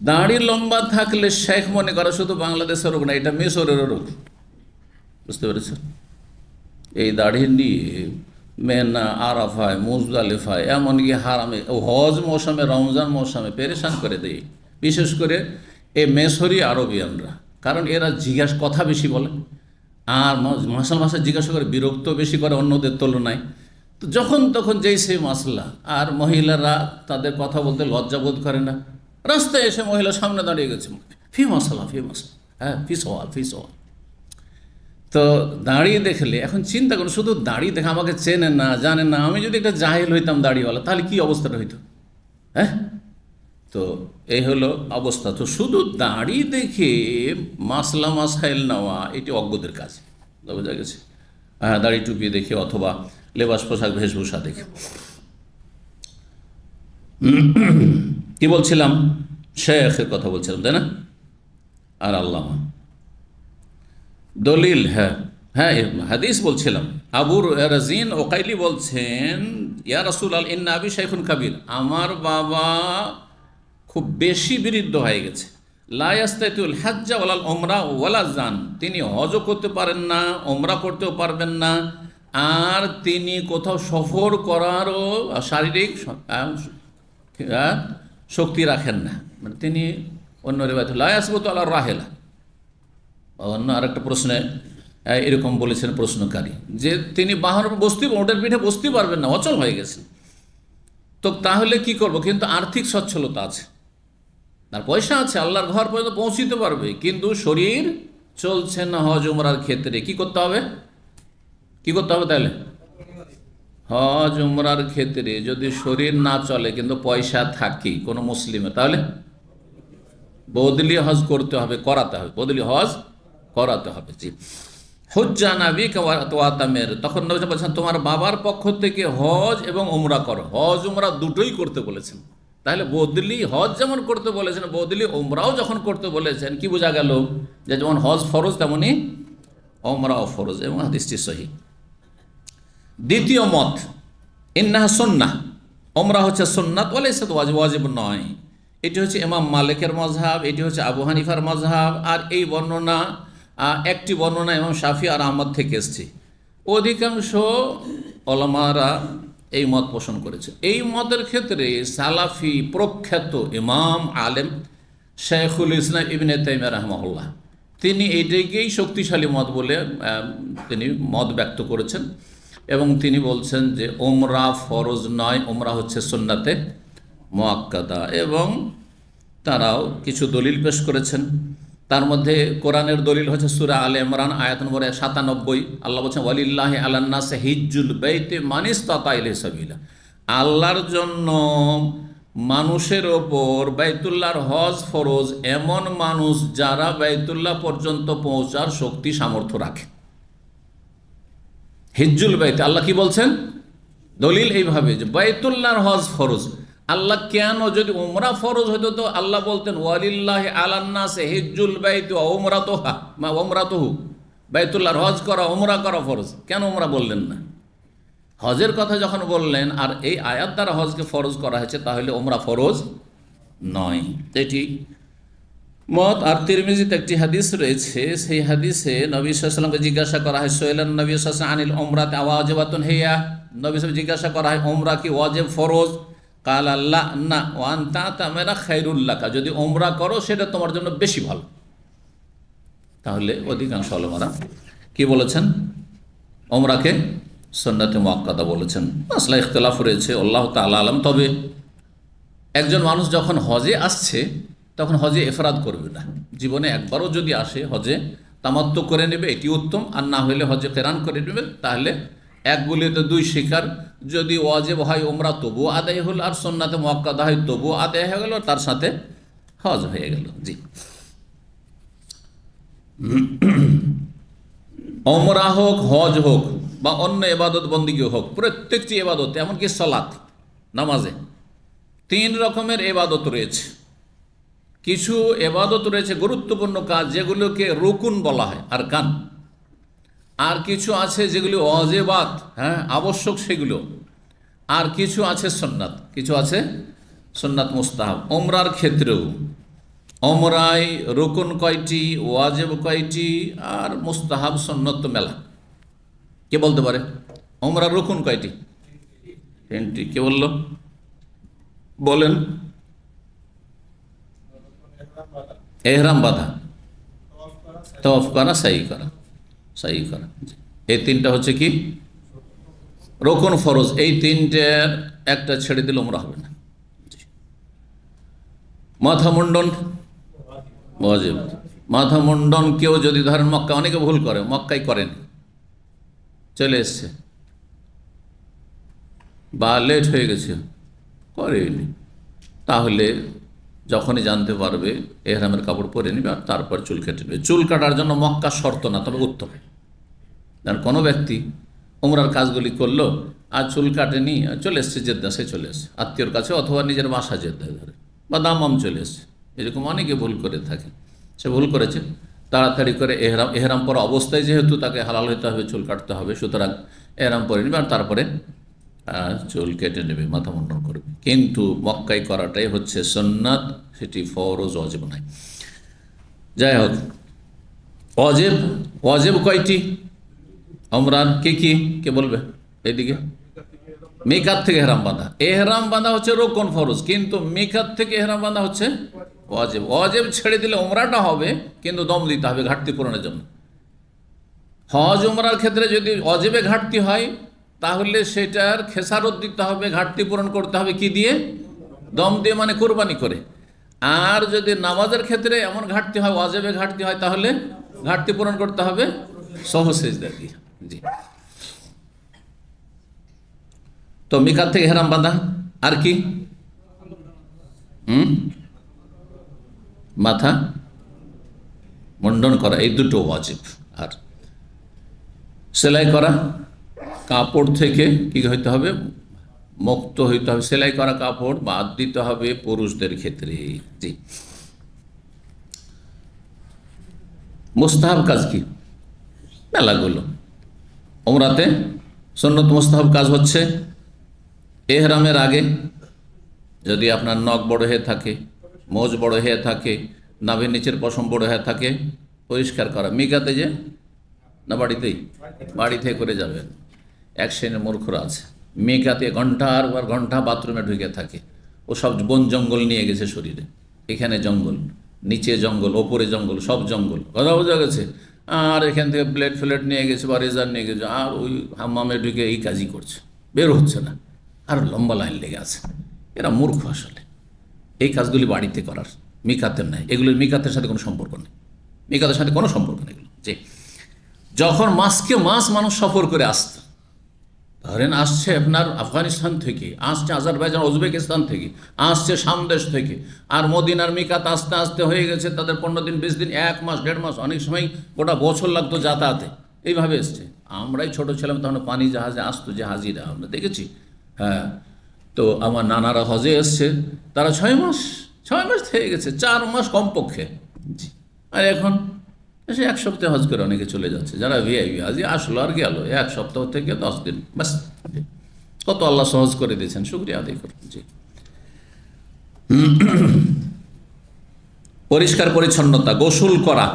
দাঁড়ি লম্বা থাকলে শেখ মনে করা শুধু বাংলাদেশের রোগ না এটা মেসরেরও রোগ বুঝতে পেরেছ এই দাড়ি নিয়ে মেনা আরাফায় মুজদালিফায় এমনকি হারামে হজ মৌসুমে রমজান মৌসুমে পেরেশান করে দেয় বিশেষ করে এই মেসরি আরবিয়ানরা কারণ এরা জিজ্ঞাসা কথা বেশি বলে আর মশাল মাসা জিজ্ঞাসা করে বিরক্ত বেশি করে অন্যদের তুলনায় তো যখন তখন যেই সে মাসলা আর মহিলারা তাদের কথা বলতে লজ্জা বোধ করে না রাস্তায় এসে মহিলা সামনে দাঁড়িয়ে গেছে ফি মশলা ফি মশলা হ্যাঁ ফি সওয়াল ফি সওয়াল তো দাঁড়িয়ে দেখলে এখন চিন্তা করুন শুধু দাঁড়িয়ে দেখে আমাকে চেনে না জানে না আমি যদি একটা জাহিল হইতাম দাঁড়িয়েওয়ালা তাহলে কী অবস্থাটা হইতো হ্যাঁ তো এই হলো অবস্থা তো শুধু দাড়ি দেখে মাসলা মাসাইল নেওয়া এটি অজ্ঞদের কাজ বোঝা গেছে হ্যাঁ দাড়ি টুপি দেখে অথবা লেবাস পোশাক ভেশভূষা দেখে কি বলছিলাম শেখের কথা বলছিলাম তাই না আর আল্লাহ দলিল হ্যাঁ হ্যাঁ হাদিস বলছিলাম আবুর রাজিন ওকাইলি বলছেন ইয়া আল ইন্না আবি শেখুন কাবির আমার বাবা খুব বেশি বিরুদ্ধ হয়ে গেছে লায়াস্তাইতুল হাজ্জা ওলাল ওমরা ওয়ালা জান তিনি হজও করতে পারেন না ওমরা করতেও পারবেন না আর তিনি কোথাও সফর করারও শারীরিক শক্তি রাখেন না মানে তিনি অন্য রেবায়ত লায়াসবত আল্লাহ রাহেলা অন্য আরেকটা প্রশ্নে এরকম বলেছেন প্রশ্নকারী যে তিনি বাহন বসতে ওটার পিঠে বসতে পারবেন না অচল হয়ে গেছে তো তাহলে কি করব কিন্তু আর্থিক সচ্ছলতা আছে তার পয়সা আছে আল্লাহর ঘর পর্যন্ত পৌঁছিতে পারবে কিন্তু শরীর চলছে না হজ উমরার ক্ষেত্রে কি করতে হবে কি করতে হবে তাহলে হজ উমরার ক্ষেত্রে যদি শরীর না চলে কিন্তু পয়সা থাকে কোনো মুসলিমে তাহলে বদলি হজ করতে হবে করাতে হবে বদলি হজ করাতে হবে জি হজ্জা নাবি তোয়াতামের তখন বলছেন তোমার বাবার পক্ষ থেকে হজ এবং উমরা করো হজ উমরা দুটোই করতে বলেছেন তাহলে বদলি হজ যেমন করতে বলেছেন বদলি ওমরাও যখন করতে বলেছেন কি বোঝা গেল যে যেমন হজ ফরজ তেমনি ওমরাও ফরজ এবং হাদিসটি সহি দ্বিতীয় মত ইন্না সন্না ওমরা হচ্ছে সন্ন্যাত বলে সে ওয়াজিব ওয়াজিব নয় এটি হচ্ছে ইমাম মালিকের মজহাব এটি হচ্ছে আবু হানিফার মজহাব আর এই বর্ণনা একটি বর্ণনা ইমাম শাফি আর আহমদ থেকে এসছে অধিকাংশ অলমারা এই মত পোষণ করেছে এই মতের ক্ষেত্রে সালাফি প্রখ্যাত ইমাম আলেম শেখুল ইসলাম ইবনে তাইম রহমহল্লা তিনি এইটাকেই শক্তিশালী মত বলে তিনি মত ব্যক্ত করেছেন এবং তিনি বলছেন যে ওমরা ফরজ নয় ওমরা হচ্ছে সন্নাতে মোয়াক্কাদা এবং তারাও কিছু দলিল পেশ করেছেন তার মধ্যে কোরআনের দলিল হচ্ছে সুরা আল ইমরান আয়াত নম্বর সাতানব্বই আল্লাহ বলছেন ওয়ালিল্লাহ সে হিজুল বেতে মানিস তাতাইলে সাবিলা আল্লাহর জন্য মানুষের ওপর বাইতুল্লাহর হজ ফরজ এমন মানুষ যারা বাইতুল্লাহ পর্যন্ত পৌঁছার শক্তি সামর্থ্য রাখে হিজুল বাইতে আল্লাহ কি বলছেন দলিল এইভাবে যে বাইতুল্লাহর হজ ফরজ আল্লাহ কেন যদি উমরা ফরজ হইতো তো আল্লাহ বলতেন ওয়ালিল্লাহ আলান্নাস হিজুল বাইত ওমরা তোহা বা ওমরা তোহু বাইতুল্লাহ হজ করা ওমরা করা ফরজ কেন ওমরা বললেন না হজের কথা যখন বললেন আর এই আয়াত দ্বারা হজকে ফরজ করা হয়েছে তাহলে ওমরা ফরজ নয় এটি মত আর তিরমিজিতে একটি হাদিস রয়েছে সেই হাদিসে নবী সাল্লামকে জিজ্ঞাসা করা হয় সোহেলান নবী সাল্লাম আনিল ওমরাতে আওয়াজবাতুন হেয়া নবী সাহেব জিজ্ঞাসা করা হয় ওমরা কি ওয়াজেব ফরোজ কাল আল্লাহ না ওয়ান তা তামেরা খাইরুল্লাকা যদি ওমরা করো সেটা তোমার জন্য বেশি ভালো তাহলে অধিকাংশ আলমারা কি বলেছেন ওমরাকে সন্ন্যাতে মোয়াক্কাদা বলেছেন আসলা ইখতলাফ রয়েছে আল্লাহ তালা আলম তবে একজন মানুষ যখন হজে আসছে তখন হজে এফরাদ করবে না জীবনে একবারও যদি আসে হজে তামাত্ম করে নেবে এটি উত্তম আর না হলে হজে কেরান করে নেবে তাহলে এক গুলিতে দুই শিকার যদি ওয়াজেব হয় ওমরা তবু আদায় হল আর সন্নাতে মোয়াক্কাদা হয় তবু আদায় হয়ে গেল তার সাথে হজ হয়ে গেল জি অমরা হোক হজ হোক বা অন্য এবাদত বন্দীকে হোক প্রত্যেকটি এবাদত এমনকি সলাত নামাজে তিন রকমের এবাদত রয়েছে কিছু এবাদত রয়েছে গুরুত্বপূর্ণ কাজ যেগুলোকে রুকুন বলা হয় আর কান আর কিছু আছে যেগুলি অজেবাত হ্যাঁ আবশ্যক সেগুলো আর কিছু আছে সন্ন্যাত কিছু আছে সন্ন্যাত মুস্তাহাব ওমরার ক্ষেত্রেও অমরায় রোকন কয়টি ওয়াজেব কয়টি আর মুস্তাহাব সন্ন্যত মেলা কে বলতে পারে অমরা রোকন কয়টি তিনটি কে বলল বলেন এহরাম বাধা তফ করা সাই করা সহি করা এই তিনটা হচ্ছে কি রোকন ফরজ এই তিনটে একটা ছেড়ে দিলে ওমরা হবে না মাথা মুন্ডন মাথা মুন্ডন কেউ যদি ধরেন মক্কা অনেকে ভুল করে মক্কাই করেন চলে এসছে বা লেট হয়ে গেছে করেনি তাহলে যখনই জানতে পারবে এহরামের কাপড় পরে নেবে আর তারপর চুল কেটে নেবে চুল কাটার জন্য মক্কা শর্ত না তবে উত্তম কারণ কোনো ব্যক্তি ওমরার কাজগুলি করলো আর চুল কাটেনি চলে এসছে জেদ্দা সে চলে এসছে আত্মীয়র কাছে অথবা নিজের বাসা জেদ্দায় ধরে বা দামাম চলে এসছে এরকম অনেকে ভুল করে থাকে সে ভুল করেছে তাড়াতাড়ি করে এহরাম এহরাম পরা অবস্থায় যেহেতু তাকে হালাল হতে হবে চুল কাটতে হবে সুতরাং এহরাম পরে নেবে আর তারপরে চুল কেটে নেবে মাথা মন্ডন করবে কিন্তু মক্কাই করাটাই হচ্ছে সন্ন্যাত সেটি ফরজ অজেব নাই যাই হোক অজেব অজেব কয়টি অমরান কে কি কে বলবে এদিকে মেকাত থেকে হেরাম বাঁধা এহরাম বাঁধা হচ্ছে রোকন ফরজ কিন্তু মেকাত থেকে এহরাম বাঁধা হচ্ছে অজেব অজেব ছেড়ে দিলে ওমরাটা হবে কিন্তু দম দিতে হবে ঘাটতি পূরণের জন্য হজ উমরার ক্ষেত্রে যদি অজেবে ঘাটতি হয় তাহলে সেটার খেসারত দিতে হবে ঘাটতি পূরণ করতে হবে কি দিয়ে দম দিয়ে মানে কোরবানি করে আর যদি নামাজের ক্ষেত্রে এমন ঘাটতি হয় অজেবে ঘাটতি হয় তাহলে ঘাটতি পূরণ করতে হবে সহসেজদা দিয়ে জি তো মিকার থেকে হেরাম বাঁধা আর কি হুম মাথা মন্ডন করা এই দুটো অজিব আর সেলাই করা কাপড় থেকে কি হইতে হবে মুক্ত হইতে হবে সেলাই করা কাপড় বাদ দিতে হবে পুরুষদের ক্ষেত্রে জি মুস্তাহাব কাজ কি মেলাগুলো ওমরাতে সন্নত মোস্তাহ কাজ হচ্ছে এহরামের আগে যদি আপনার নখ বড় হয়ে থাকে মোজ বড় হয়ে থাকে নাভের নিচের পশম বড় হয়ে থাকে পরিষ্কার করা মিকাতে যে না বাড়িতেই বাড়িতে করে যাবেন এক শ্রেণীর মূর্খরা আছে মেকাতে আর পর ঘন্টা বাথরুমে ঢুকে থাকে ও সব বন জঙ্গল নিয়ে গেছে শরীরে এখানে জঙ্গল নিচে জঙ্গল ওপরে জঙ্গল সব জঙ্গল কথা বোঝা গেছে আর এখান থেকে ব্লেড ফ্লেট নিয়ে গেছে বা রেজার নিয়ে গেছে আর ওই হাম্মামে ঢুকে এই কাজই করছে বের হচ্ছে না আর লম্বা লাইন লেগে আছে এরা মূর্খ আসলে এই কাজগুলি বাড়িতে করার মিকাতের নাই এগুলোর মিকাতের সাথে কোনো সম্পর্ক নেই মিকাতের সাথে কোনো সম্পর্ক নেই এগুলো যে যখন মাসকে মাস মানুষ সফর করে আসতো ধরেন আসছে আপনার আফগানিস্তান থেকে আসছে আজারবাইজান উজবেকিস্তান থেকে আসছে সামদেশ থেকে আর মদিনার মিকাত আস্তে আস্তে হয়ে গেছে তাদের পনেরো দিন বিশ দিন এক মাস দেড় মাস অনেক সময় গোটা বছর লাগতো যাতায়াতে এইভাবে এসছে আমরাই ছোট ছিলাম তখন পানি জাহাজে আসতো যে হাজিরা আমরা দেখেছি হ্যাঁ তো আমার নানারা হজে এসছে তারা ছয় মাস ছয় মাস থেকে গেছে চার মাস কমপক্ষে আর এখন সে এক সপ্তাহে হজ করে অনেকে চলে যাচ্ছে যারা ভিআইভি আজি আসলো আর গেল এক সপ্তাহ থেকে দশ দিন বাস কত আল্লাহ সহজ করে দিয়েছেন শুক্রিয়া আদায় করুন জি পরিষ্কার পরিচ্ছন্নতা গোসল করা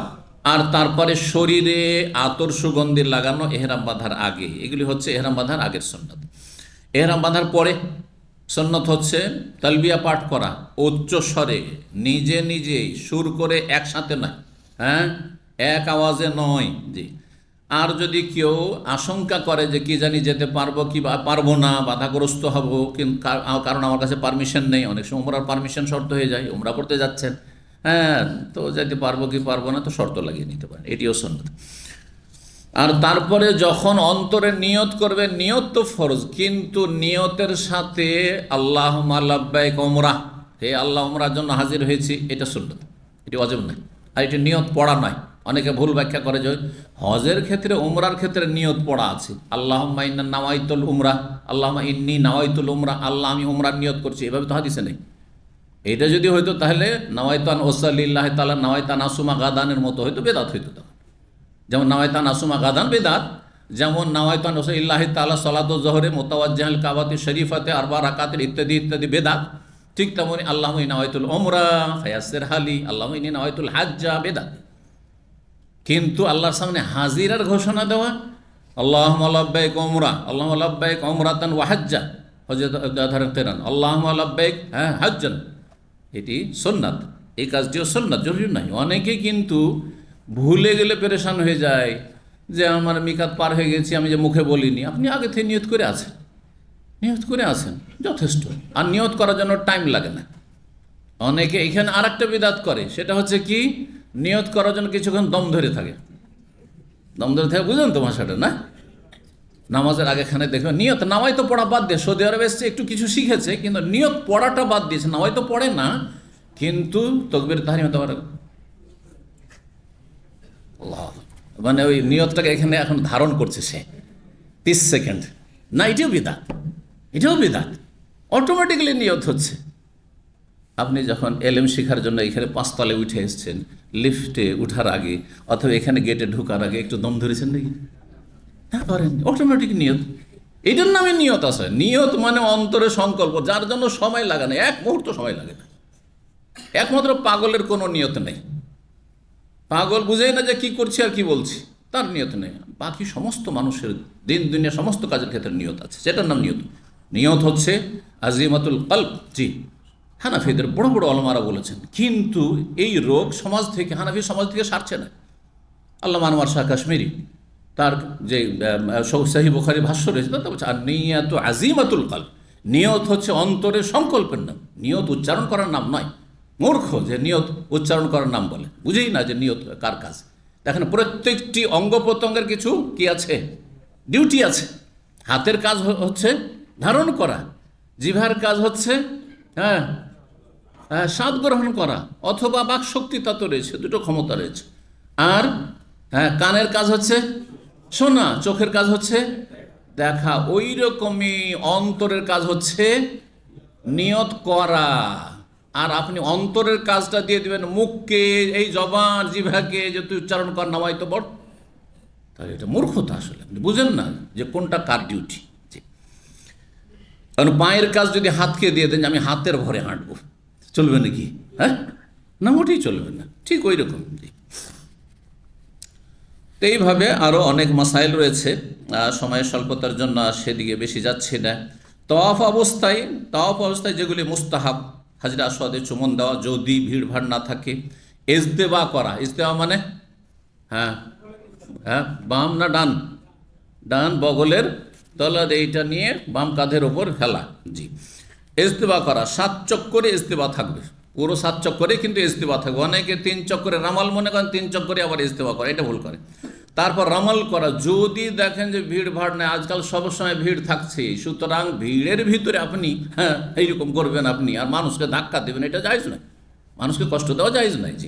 আর তারপরে শরীরে আতর সুগন্ধি লাগানো এহরাম বাঁধার আগে এগুলি হচ্ছে এহরাম বাঁধার আগের সন্ন্যত এহরাম বাঁধার পরে সন্ন্যত হচ্ছে তালবিয়া পাঠ করা উচ্চ স্বরে নিজে নিজেই সুর করে একসাথে নয় হ্যাঁ এক আওয়াজে নয় জি আর যদি কেউ আশঙ্কা করে যে কি জানি যেতে পারবো কি পারবো না বাধাগ্রস্ত হব কিন্তু কারণ আমার কাছে পারমিশন নেই অনেক সময় ওমরার পারমিশন শর্ত হয়ে যায় ওমরা করতে যাচ্ছেন হ্যাঁ তো যেতে পারবো কি পারবো না তো শর্ত লাগিয়ে নিতে পারেন এটিও সন্ন্যত আর তারপরে যখন অন্তরে নিয়ত করবে নিয়ত তো ফরজ কিন্তু নিয়তের সাথে আল্লাহ মাল্লাব্বাইক ওমরা হে আল্লাহ ওমরার জন্য হাজির হয়েছি এটা সন্ন্যত এটি অজব নয় আর এটি নিয়ত পড়া নয় অনেকে ভুল ব্যাখ্যা করে যে হজের ক্ষেত্রে উমরার ক্ষেত্রে নিয়ত পড়া আছে আল্লাহ নাওয়াইতুল উমরা আল্লাহ ইন্নি নাওয়াইতুল উমরা আল্লাহ আমি উমরার নিয়ত করছি এভাবে তো হাদিসে নেই এটা যদি হয়তো তাহলে নওয়াইতান ওসাল্লাহ তালা নওয়াইতান আসুমা গাদানের মতো হয়তো বেদাত হইতো তখন যেমন নওয়াইতান আসুমা গাদান বেদাত যেমন নওয়াইতান ওসাল্লাহ তালা সলাত জহরে মোতাওয়াজ্জাহাল কাবাতি শরীফাতে আরবা রাকাতের ইত্যাদি ইত্যাদি বেদাত ঠিক তেমনই আল্লাহ নওয়াইতুল ওমরা ফয়াসের হালি আল্লাহ নওয়াইতুল হাজ্জা বেদাত কিন্তু আল্লাহর সামনে হাজিরার ঘোষণা দেওয়া আল্লাহ আল্লাহ্বাইক অমরা আল্লাহ আল্লাহ্বাইক অমরাতন ওয়াহাজ্জা হজরান আল্লাহ আল্লাহ্বাইক হ্যাঁ হাজ্জান এটি সোননাথ এই কাজটিও সোননাথ জরুরি নাই অনেকে কিন্তু ভুলে গেলে পেরেশান হয়ে যায় যে আমার মিকাত পার হয়ে গেছি আমি যে মুখে বলিনি আপনি আগে থেকে নিয়ত করে আছেন নিয়ত করে আছেন যথেষ্ট আর নিয়ত করার জন্য টাইম লাগে না অনেকে এখানে আর একটা বিদাত করে সেটা হচ্ছে কি নিয়ত করার জন্য কিছুক্ষণ দম ধরে থাকে দম ধরে থাকে বুঝলেন তো ভাষাটা না নামাজের আগেখানে দেখবে নিয়ত নামাই তো পড়া বাদ দিয়ে সৌদি আরবে এসছে একটু কিছু শিখেছে কিন্তু নিয়ত পড়াটা বাদ দিয়েছে নামাই তো পড়ে না কিন্তু তকবির হতে পারে মানে ওই নিয়তটাকে এখানে এখন ধারণ করছে সে তিরিশ সেকেন্ড না এটিও বিদাত এটাও বিদাত অটোমেটিক্যালি নিয়ত হচ্ছে আপনি যখন এলএম শিখার জন্য এখানে পাঁচতলে উঠে এসছেন লিফটে উঠার আগে অথবা এখানে গেটে ঢোকার আগে একটু দম ধরেছেন নাকি না করেন অটোমেটিক নিয়ত এই জন্য আমি নিয়ত আছে নিয়ত মানে অন্তরে সংকল্প যার জন্য সময় লাগে না এক মুহূর্ত সময় লাগে না একমাত্র পাগলের কোনো নিয়ত নেই পাগল বুঝেই না যে কি করছি আর কি বলছি তার নিয়ত নেই বাকি সমস্ত মানুষের দিন দুনিয়া সমস্ত কাজের ক্ষেত্রে নিয়ত আছে সেটার নাম নিয়ত নিয়ত হচ্ছে আজিমাতুল কল্প জি হানাফিদের বড় বড় অলমারা বলেছেন কিন্তু এই রোগ সমাজ থেকে হানাফি সমাজ থেকে সারছে না আল্লাহ মানমার শাহ কাশ্মীরি তার যে সৌসাহি বোখারি ভাষ্য রয়েছে তা বলছে আর আজিম আতুল কাল নিয়ত হচ্ছে অন্তরের সংকল্পের নাম নিয়ত উচ্চারণ করার নাম নয় মূর্খ যে নিয়ত উচ্চারণ করার নাম বলে বুঝেই না যে নিয়ত কার কাজ দেখেন প্রত্যেকটি অঙ্গ প্রত্যঙ্গের কিছু কি আছে ডিউটি আছে হাতের কাজ হচ্ছে ধারণ করা জিভার কাজ হচ্ছে হ্যাঁ স্বাদ গ্রহণ করা অথবা বাক শক্তি তা তো রয়েছে দুটো ক্ষমতা রয়েছে আর হ্যাঁ কানের কাজ হচ্ছে শোনা চোখের কাজ হচ্ছে দেখা ওই রকমই অন্তরের কাজ হচ্ছে নিয়ত করা আর আপনি অন্তরের কাজটা দিয়ে দিবেন মুখকে এই জবান জিভাকে যে তুই উচ্চারণ কর না তো বড় তাহলে এটা মূর্খতা আসলে আপনি বুঝেন না যে কোনটা কার ডিউটি কারণ পায়ের কাজ যদি হাতকে দিয়ে দেন আমি হাতের ভরে হাঁটবো চলবে নাকি হ্যাঁ না মোটেই চলবে না ঠিক ওই রকম তো এইভাবে আরও অনেক মাসাইল রয়েছে সময়ের স্বল্পতার জন্য সেদিকে বেশি যাচ্ছে না তওয়াফ অবস্থায় তওয়াফ অবস্থায় যেগুলি মুস্তাহাব হাজিরা সদে চুমন দেওয়া যদি ভিড়ভাড় না থাকে ইজতেবা করা ইজতেবা মানে হ্যাঁ হ্যাঁ বাম না ডান ডান বগলের তলার এইটা নিয়ে বাম কাঁধের ওপর ফেলা জি ইস্তেফা করা সাত চক্করে ইস্তেফা থাকবে পুরো সাত চক্করে কিন্তু ইস্তেফা থাকবে অনেকে তিন চক্করে রামাল মনে করেন তিন চক্করে আবার ইস্তেফা করে এটা ভুল করে তারপর রামাল করা যদি দেখেন যে ভিড় ভাড় নেই আজকাল সবসময় ভিড় থাকছে সুতরাং ভিড়ের ভিতরে আপনি হ্যাঁ এইরকম করবেন আপনি আর মানুষকে ধাক্কা দেবেন এটা যাইজ নয় মানুষকে কষ্ট দেওয়া যাইজ নয় জি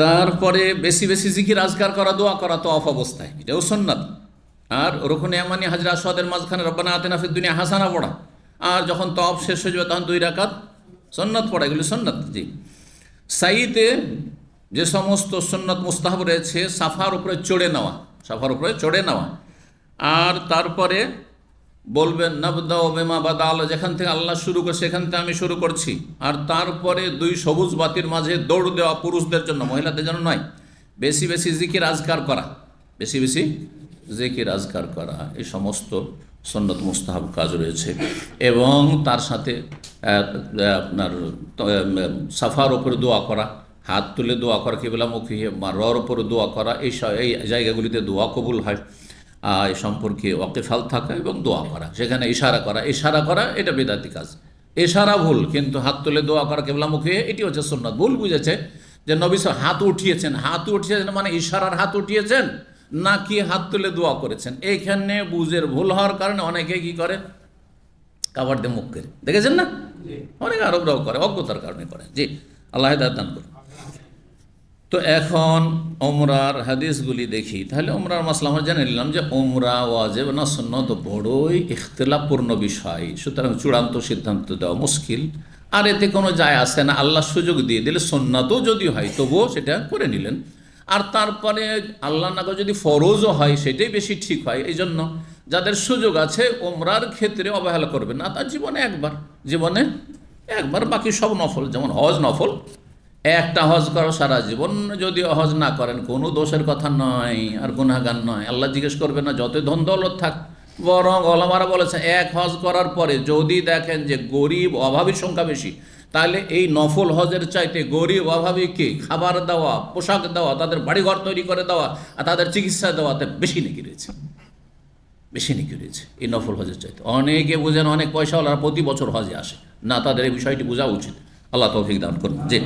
তারপরে বেশি বেশি জিকির আজকার করা দোয়া করা তো অফ অবস্থায় এটাও সন্ন্যত আর রুখুন এমানি হাজরা আসাদের মাঝখানে রব্বানা আতেনা দুনিয়া হাসানা পড়া আর যখন তপ শেষ হয়ে যাবে তখন দুই রাকাত সন্ন্যত পড়া এগুলি সন্ন্যত জি সাইতে যে সমস্ত সন্ন্যত মুস্তাহাব রয়েছে সাফার উপরে চড়ে নেওয়া সাফার উপরে চড়ে নেওয়া আর তারপরে বলবেন নবদা বেমা বাদাল যেখান থেকে আল্লাহ শুরু করে সেখান থেকে আমি শুরু করছি আর তারপরে দুই সবুজ বাতির মাঝে দৌড় দেওয়া পুরুষদের জন্য মহিলাদের জন্য নয় বেশি বেশি জিকির আজকার করা বেশি বেশি জেকের আজকার করা এই সমস্ত সন্নত মুস্তাহাব কাজ রয়েছে এবং তার সাথে আপনার সাফার ওপরে দোয়া করা হাত তুলে দোয়া করা কেবলামুখী রর ওপরে দোয়া করা এই এই জায়গাগুলিতে দোয়া কবুল হয় এ সম্পর্কে ওয়াকেফাল থাকা এবং দোয়া করা সেখানে ইশারা করা ইশারা করা এটা বেদাতি কাজ এসারা ভুল কিন্তু হাত তুলে দোয়া করা কেবলা মুখে এটি হচ্ছে সন্ন্যত ভুল বুঝেছে যে নবী হাত উঠিয়েছেন হাত উঠিয়েছেন মানে ইশারার হাত উঠিয়েছেন নাকি হাত তুলে দোয়া করেছেন এইখানে বুঝের ভুল হওয়ার কারণে অনেকে কি করে কাবার দিয়ে মুখ করে দেখেছেন না অনেক আরবরাও করে অজ্ঞতার কারণে করে জি আল্লাহ দান করে তো এখন ওমরার হাদিসগুলি দেখি তাহলে ওমরার মাসলা আমরা জেনে নিলাম যে ওমরা ওয়াজেব না সন্ন্যত বড়ই ইখতলাপূর্ণ বিষয় সুতরাং চূড়ান্ত সিদ্ধান্ত দেওয়া মুশকিল আর এতে কোনো যায় আসে না আল্লাহ সুযোগ দিয়ে দিলে সন্ন্যতও যদি হয় তবুও সেটা করে নিলেন আর তারপরে আল্লাহ নাগা যদি ফরজও হয় সেটাই বেশি ঠিক হয় এই জন্য যাদের সুযোগ আছে ওমরার ক্ষেত্রে অবহেলা করবে না তার জীবনে একবার জীবনে একবার বাকি সব নফল যেমন হজ নফল একটা হজ করো সারা জীবন যদি হজ না করেন কোনো দোষের কথা নয় আর গুনাগান নয় আল্লাহ জিজ্ঞেস করবে না যতই ধন দৌলত থাক বরং অলমারা বলেছে এক হজ করার পরে যদি দেখেন যে গরিব অভাবের সংখ্যা বেশি তাহলে এই নফল হজের চাইতে গরিব অভাবীকে খাবার দেওয়া পোশাক দেওয়া তাদের বাড়িঘর তৈরি করে দেওয়া আর তাদের চিকিৎসা দেওয়াতে বেশি নাকি রয়েছে বেশি নাকি রয়েছে এই নফল হজের চাইতে অনেকে বোঝেন অনেক পয়সাওয়ালারা প্রতি বছর হজে আসে না তাদের এই বিষয়টি বোঝা উচিত আল্লাহ তৌফিক দান করুন যে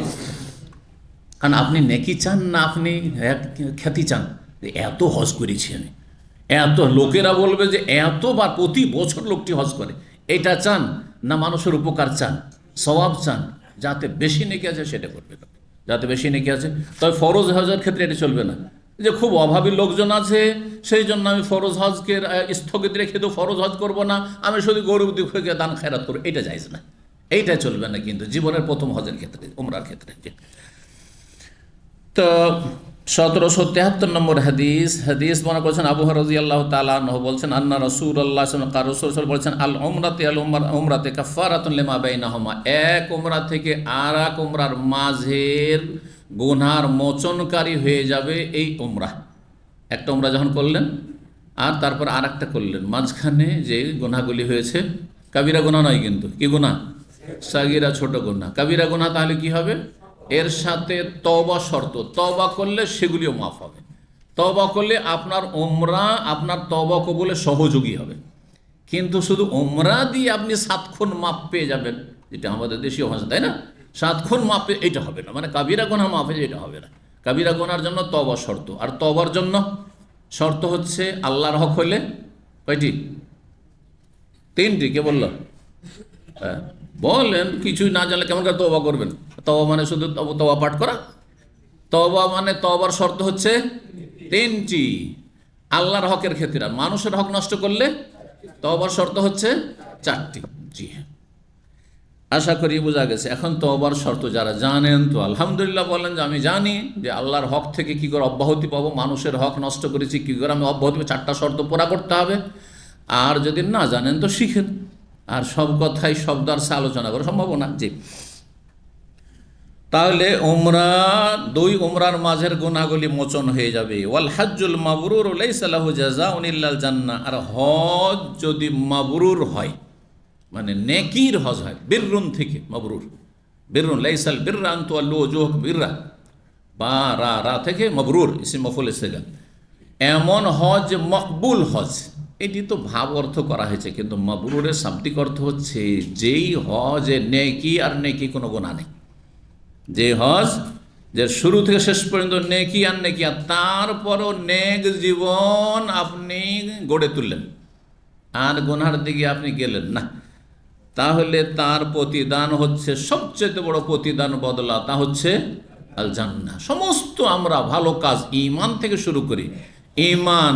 কারণ আপনি নেকি চান না আপনি খ্যাতি চান যে এত হজ করেছি আমি এত লোকেরা বলবে যে এতবার প্রতি বছর লোকটি হজ করে এটা চান না মানুষের উপকার চান স্বভাব চান যাতে বেশি নেকি আছে সেটা করবে যাতে বেশি নেকি আছে তবে ফরজ হজের ক্ষেত্রে এটা চলবে না যে খুব অভাবী লোকজন আছে সেই জন্য আমি ফরজ হজকে স্থগিত রেখে তো ফরজ হজ করব না আমি শুধু গরিব দুঃখকে দান খেরাত করবো এটা যাইজ না এইটা চলবে না কিন্তু জীবনের প্রথম হজের ক্ষেত্রে উমরার ক্ষেত্রে তো সতেরোশো তেহাত্তর নম্বর হাদিস হাদিস মনে করছেন আবু হরজি আল্লাহ তালাহ বলছেন আন্না রসুল আল্লাহ রসুল বলছেন আল ওমরাতে আল উমর ওমরাতে কাফারাতুল্লেমা বেইনাহমা এক ওমরা থেকে আর এক ওমরার মাঝের গুনার মোচনকারী হয়ে যাবে এই ওমরা একটা ওমরা যখন করলেন আর তারপর আর একটা করলেন মাঝখানে যে গুনাগুলি হয়েছে কাবিরা গোনা নয় কিন্তু কি গুণা সাগিরা ছোট গুণা কাবিরা গুণা তাহলে কি হবে এর সাথে তবা শর্ত তবা করলে সেগুলিও মাফ হবে তবা করলে আপনার ওমরা আপনার তবা কবলে সহযোগী হবে কিন্তু শুধু ওমরা দিয়ে আপনি সাতক্ষণ মাপ পেয়ে যাবেন যেটা আমাদের দেশীয় ভাষা তাই না সাতক্ষণ মাপে এটা হবে না মানে কাবিরা গোনা মাপে এটা হবে না কাবিরা গোনার জন্য তবা শর্ত আর তবার জন্য শর্ত হচ্ছে আল্লাহর হক হলে কয়টি তিনটি কে বলল হ্যাঁ বলেন কিছুই না জানলে কেমন করে তবা করবেন তবা মানে শুধু তবা পাঠ করা তবা মানে তবার শর্ত হচ্ছে তিনটি আল্লাহর হকের ক্ষেত্রে আর মানুষের হক নষ্ট করলে তবার শর্ত হচ্ছে চারটি জি হ্যাঁ আশা করি বোঝা গেছে এখন তবার শর্ত যারা জানেন তো আলহামদুলিল্লাহ বলেন যে আমি জানি যে আল্লাহর হক থেকে কি করে অব্যাহতি পাবো মানুষের হক নষ্ট করেছি কি করে আমি অব্যাহতি চারটা শর্ত পোড়া করতে হবে আর যদি না জানেন তো শিখেন আর সব কথাই শব্দ আর আলোচনা করা সম্ভব না জি তাহলে ওমরা দুই ওমরার মাঝের গুনাগুলি মোচন হয়ে যাবে ওয়াল হাজুল মাবরুর সালাহু জাজা অনিল্লাল জান্না আর হজ যদি মাবরুর হয় মানে নেকির হজ হয় বীররুন থেকে মাবরুর বীররুন লাইসাল তো আন্তুয়াল্লু জোহ বীররা বা রা রা থেকে মবরুর ইসিম মফুল ইসেগান এমন হজ মকবুল হজ এটি তো ভাব অর্থ করা হয়েছে কিন্তু মাবরুরের শাব্দিক অর্থ হচ্ছে যেই হজ নেকি আর নেকি কোনো গোনা নেই যে হজ যে শুরু থেকে শেষ পর্যন্ত নেকি আর নেকি আর তারপরও নেক জীবন আপনি গড়ে তুললেন আর গোনার দিকে আপনি গেলেন না তাহলে তার প্রতিদান হচ্ছে সবচেয়ে বড় প্রতিদান বদলা তা হচ্ছে আল জান্না সমস্ত আমরা ভালো কাজ ইমান থেকে শুরু করি ইমান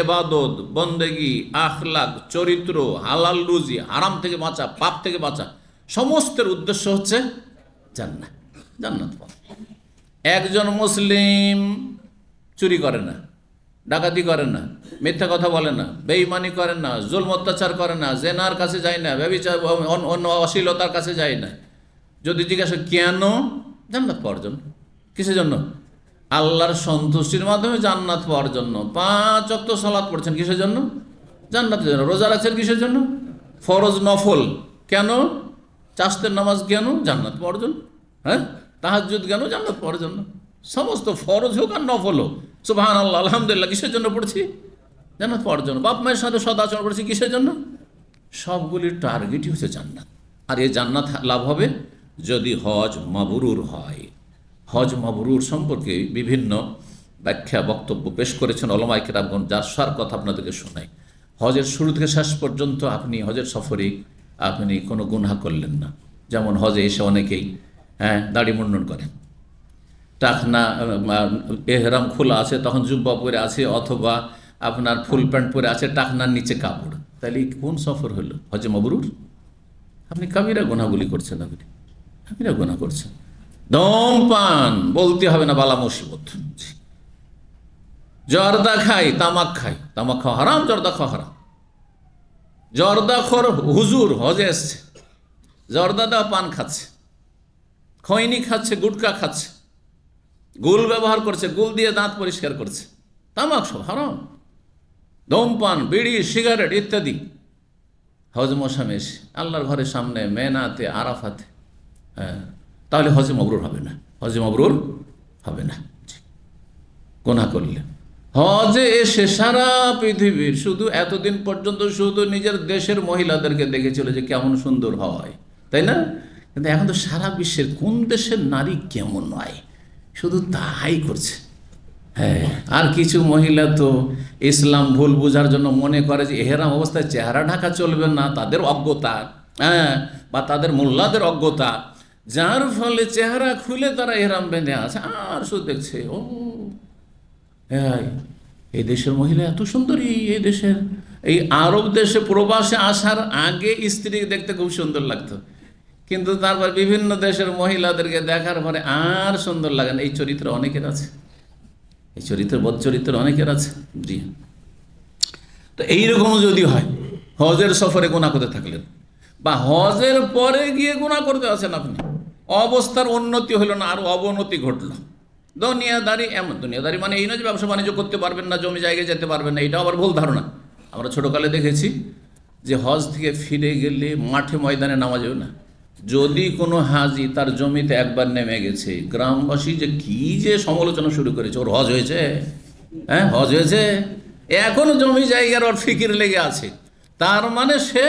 এবাদত বন্দেগি আখলাগ চরিত্র হালাল রুজি হারাম থেকে বাঁচা পাপ থেকে বাঁচা সমস্তের উদ্দেশ্য হচ্ছে জান্নাত জান্নাত একজন মুসলিম চুরি করে না ডাকাতি করে না মিথ্যা কথা বলে না বেইমানি করে না জুল অত্যাচার করে না জেনার কাছে যায় না ব্যবচার অন্য অশ্লীলতার কাছে যায় না যদি জিজ্ঞাসা কেন জান্নাত পাওয়ার জন্য কিসের জন্য আল্লাহর সন্তুষ্টির মাধ্যমে জান্নাত পাওয়ার জন্য পাঁচ অক্ত সালাদ পড়ছেন কিসের জন্য জান্নাতের জন্য রোজা রাখছেন কিসের জন্য ফরজ নফল কেন চাষের নামাজ কেন জান্নাত পাওয়ার জন্য হ্যাঁ তাহাজুদ কেন জান্নাত পাওয়ার জন্য সমস্ত ফরজ হোক আর নফল হোক সুবাহান আল্লাহ আলহামদুলিল্লাহ কিসের জন্য পড়ছি জান্নাত পাওয়ার জন্য বাপ মায়ের সাথে সদ আচরণ করছি কিসের জন্য সবগুলির টার্গেটই হচ্ছে জান্নাত আর এই জান্নাত লাভ হবে যদি হজ মাবরুর হয় হজ মাবরুর সম্পর্কে বিভিন্ন ব্যাখ্যা বক্তব্য পেশ করেছেন অলমাই কেরামগণ যার সার কথা আপনাদেরকে শোনাই হজের শুরু থেকে শেষ পর্যন্ত আপনি হজের সফরে আপনি কোনো গুনহা করলেন না যেমন হজে এসে অনেকেই হ্যাঁ দাড়ি মুন্ডন করেন টাকনা এহরাম খোলা আছে তখন জুব্বা পরে আছে অথবা আপনার ফুল প্যান্ট পরে আছে টাকনার নিচে কাপড় তাহলে কোন সফর হলো হজে মবরুর আপনি কামিরা গোনাগুলি করছেন আপনি কামিরা গোনা করছেন ধূমপান বলতে হবে না বালা মুসিবত জর্দা খাই তামাক খাই তামাক খাওয়া হারাম জর্দা খাওয়া হারাম জর্দা খর হুজুর হজে এসছে জর্দা দেওয়া পান খাচ্ছে খৈনি খাচ্ছে গুটকা খাচ্ছে গুল ব্যবহার করছে গুল দিয়ে দাঁত পরিষ্কার করছে তামাক সব হারাম ধূমপান বিড়ি সিগারেট ইত্যাদি হজ মশামেশ আল্লাহর ঘরের সামনে মেনাতে আরাফাতে হ্যাঁ তাহলে হজে মবরুর হবে না হজে মবরুর হবে না গোনা করলে হজে এসে সারা পৃথিবীর শুধু এতদিন পর্যন্ত শুধু নিজের দেশের মহিলাদেরকে দেখেছিল যে কেমন সুন্দর হয় তাই না কিন্তু এখন তো সারা বিশ্বের কোন দেশের নারী কেমন নয় শুধু তাই করছে হ্যাঁ আর কিছু মহিলা তো ইসলাম ভুল বোঝার জন্য মনে করে যে এহেরাম অবস্থায় চেহারা ঢাকা চলবে না তাদের অজ্ঞতা হ্যাঁ বা তাদের মোল্লাদের অজ্ঞতা যার ফলে চেহারা খুলে তারা এরাম বেঁধে আছে আর শুধু দেখছে ও হ্যাঁ এই দেশের মহিলা এত সুন্দরী এই দেশের এই আরব দেশে প্রবাসে আসার আগে স্ত্রী দেখতে খুব সুন্দর লাগতো কিন্তু তারপর বিভিন্ন দেশের মহিলাদেরকে দেখার পরে আর সুন্দর লাগে না এই চরিত্র অনেকের আছে এই চরিত্র বদ চরিত্র অনেকের আছে জি তো এইরকম যদি হয় হজের সফরে গোনা করতে থাকলেন বা হজের পরে গিয়ে গোনা করতে আছেন আপনি অবস্থার উন্নতি হলো না আর অবনতি ঘটলো দুনিয়াদারি এমন দুনিয়াদারি মানে এই নয় যে ব্যবসা বাণিজ্য করতে পারবেন না জমি জায়গায় যেতে পারবেন না এটাও আবার ভুল ধারণা আমরা ছোটোকালে দেখেছি যে হজ থেকে ফিরে গেলে মাঠে ময়দানে নামা যাবে না যদি কোনো হাজি তার জমিতে একবার নেমে গেছে গ্রামবাসী যে কি যে সমালোচনা শুরু করেছে ওর হজ হয়েছে হ্যাঁ হজ হয়েছে এখনও জমি জায়গার ওর ফিকির লেগে আছে তার মানে সে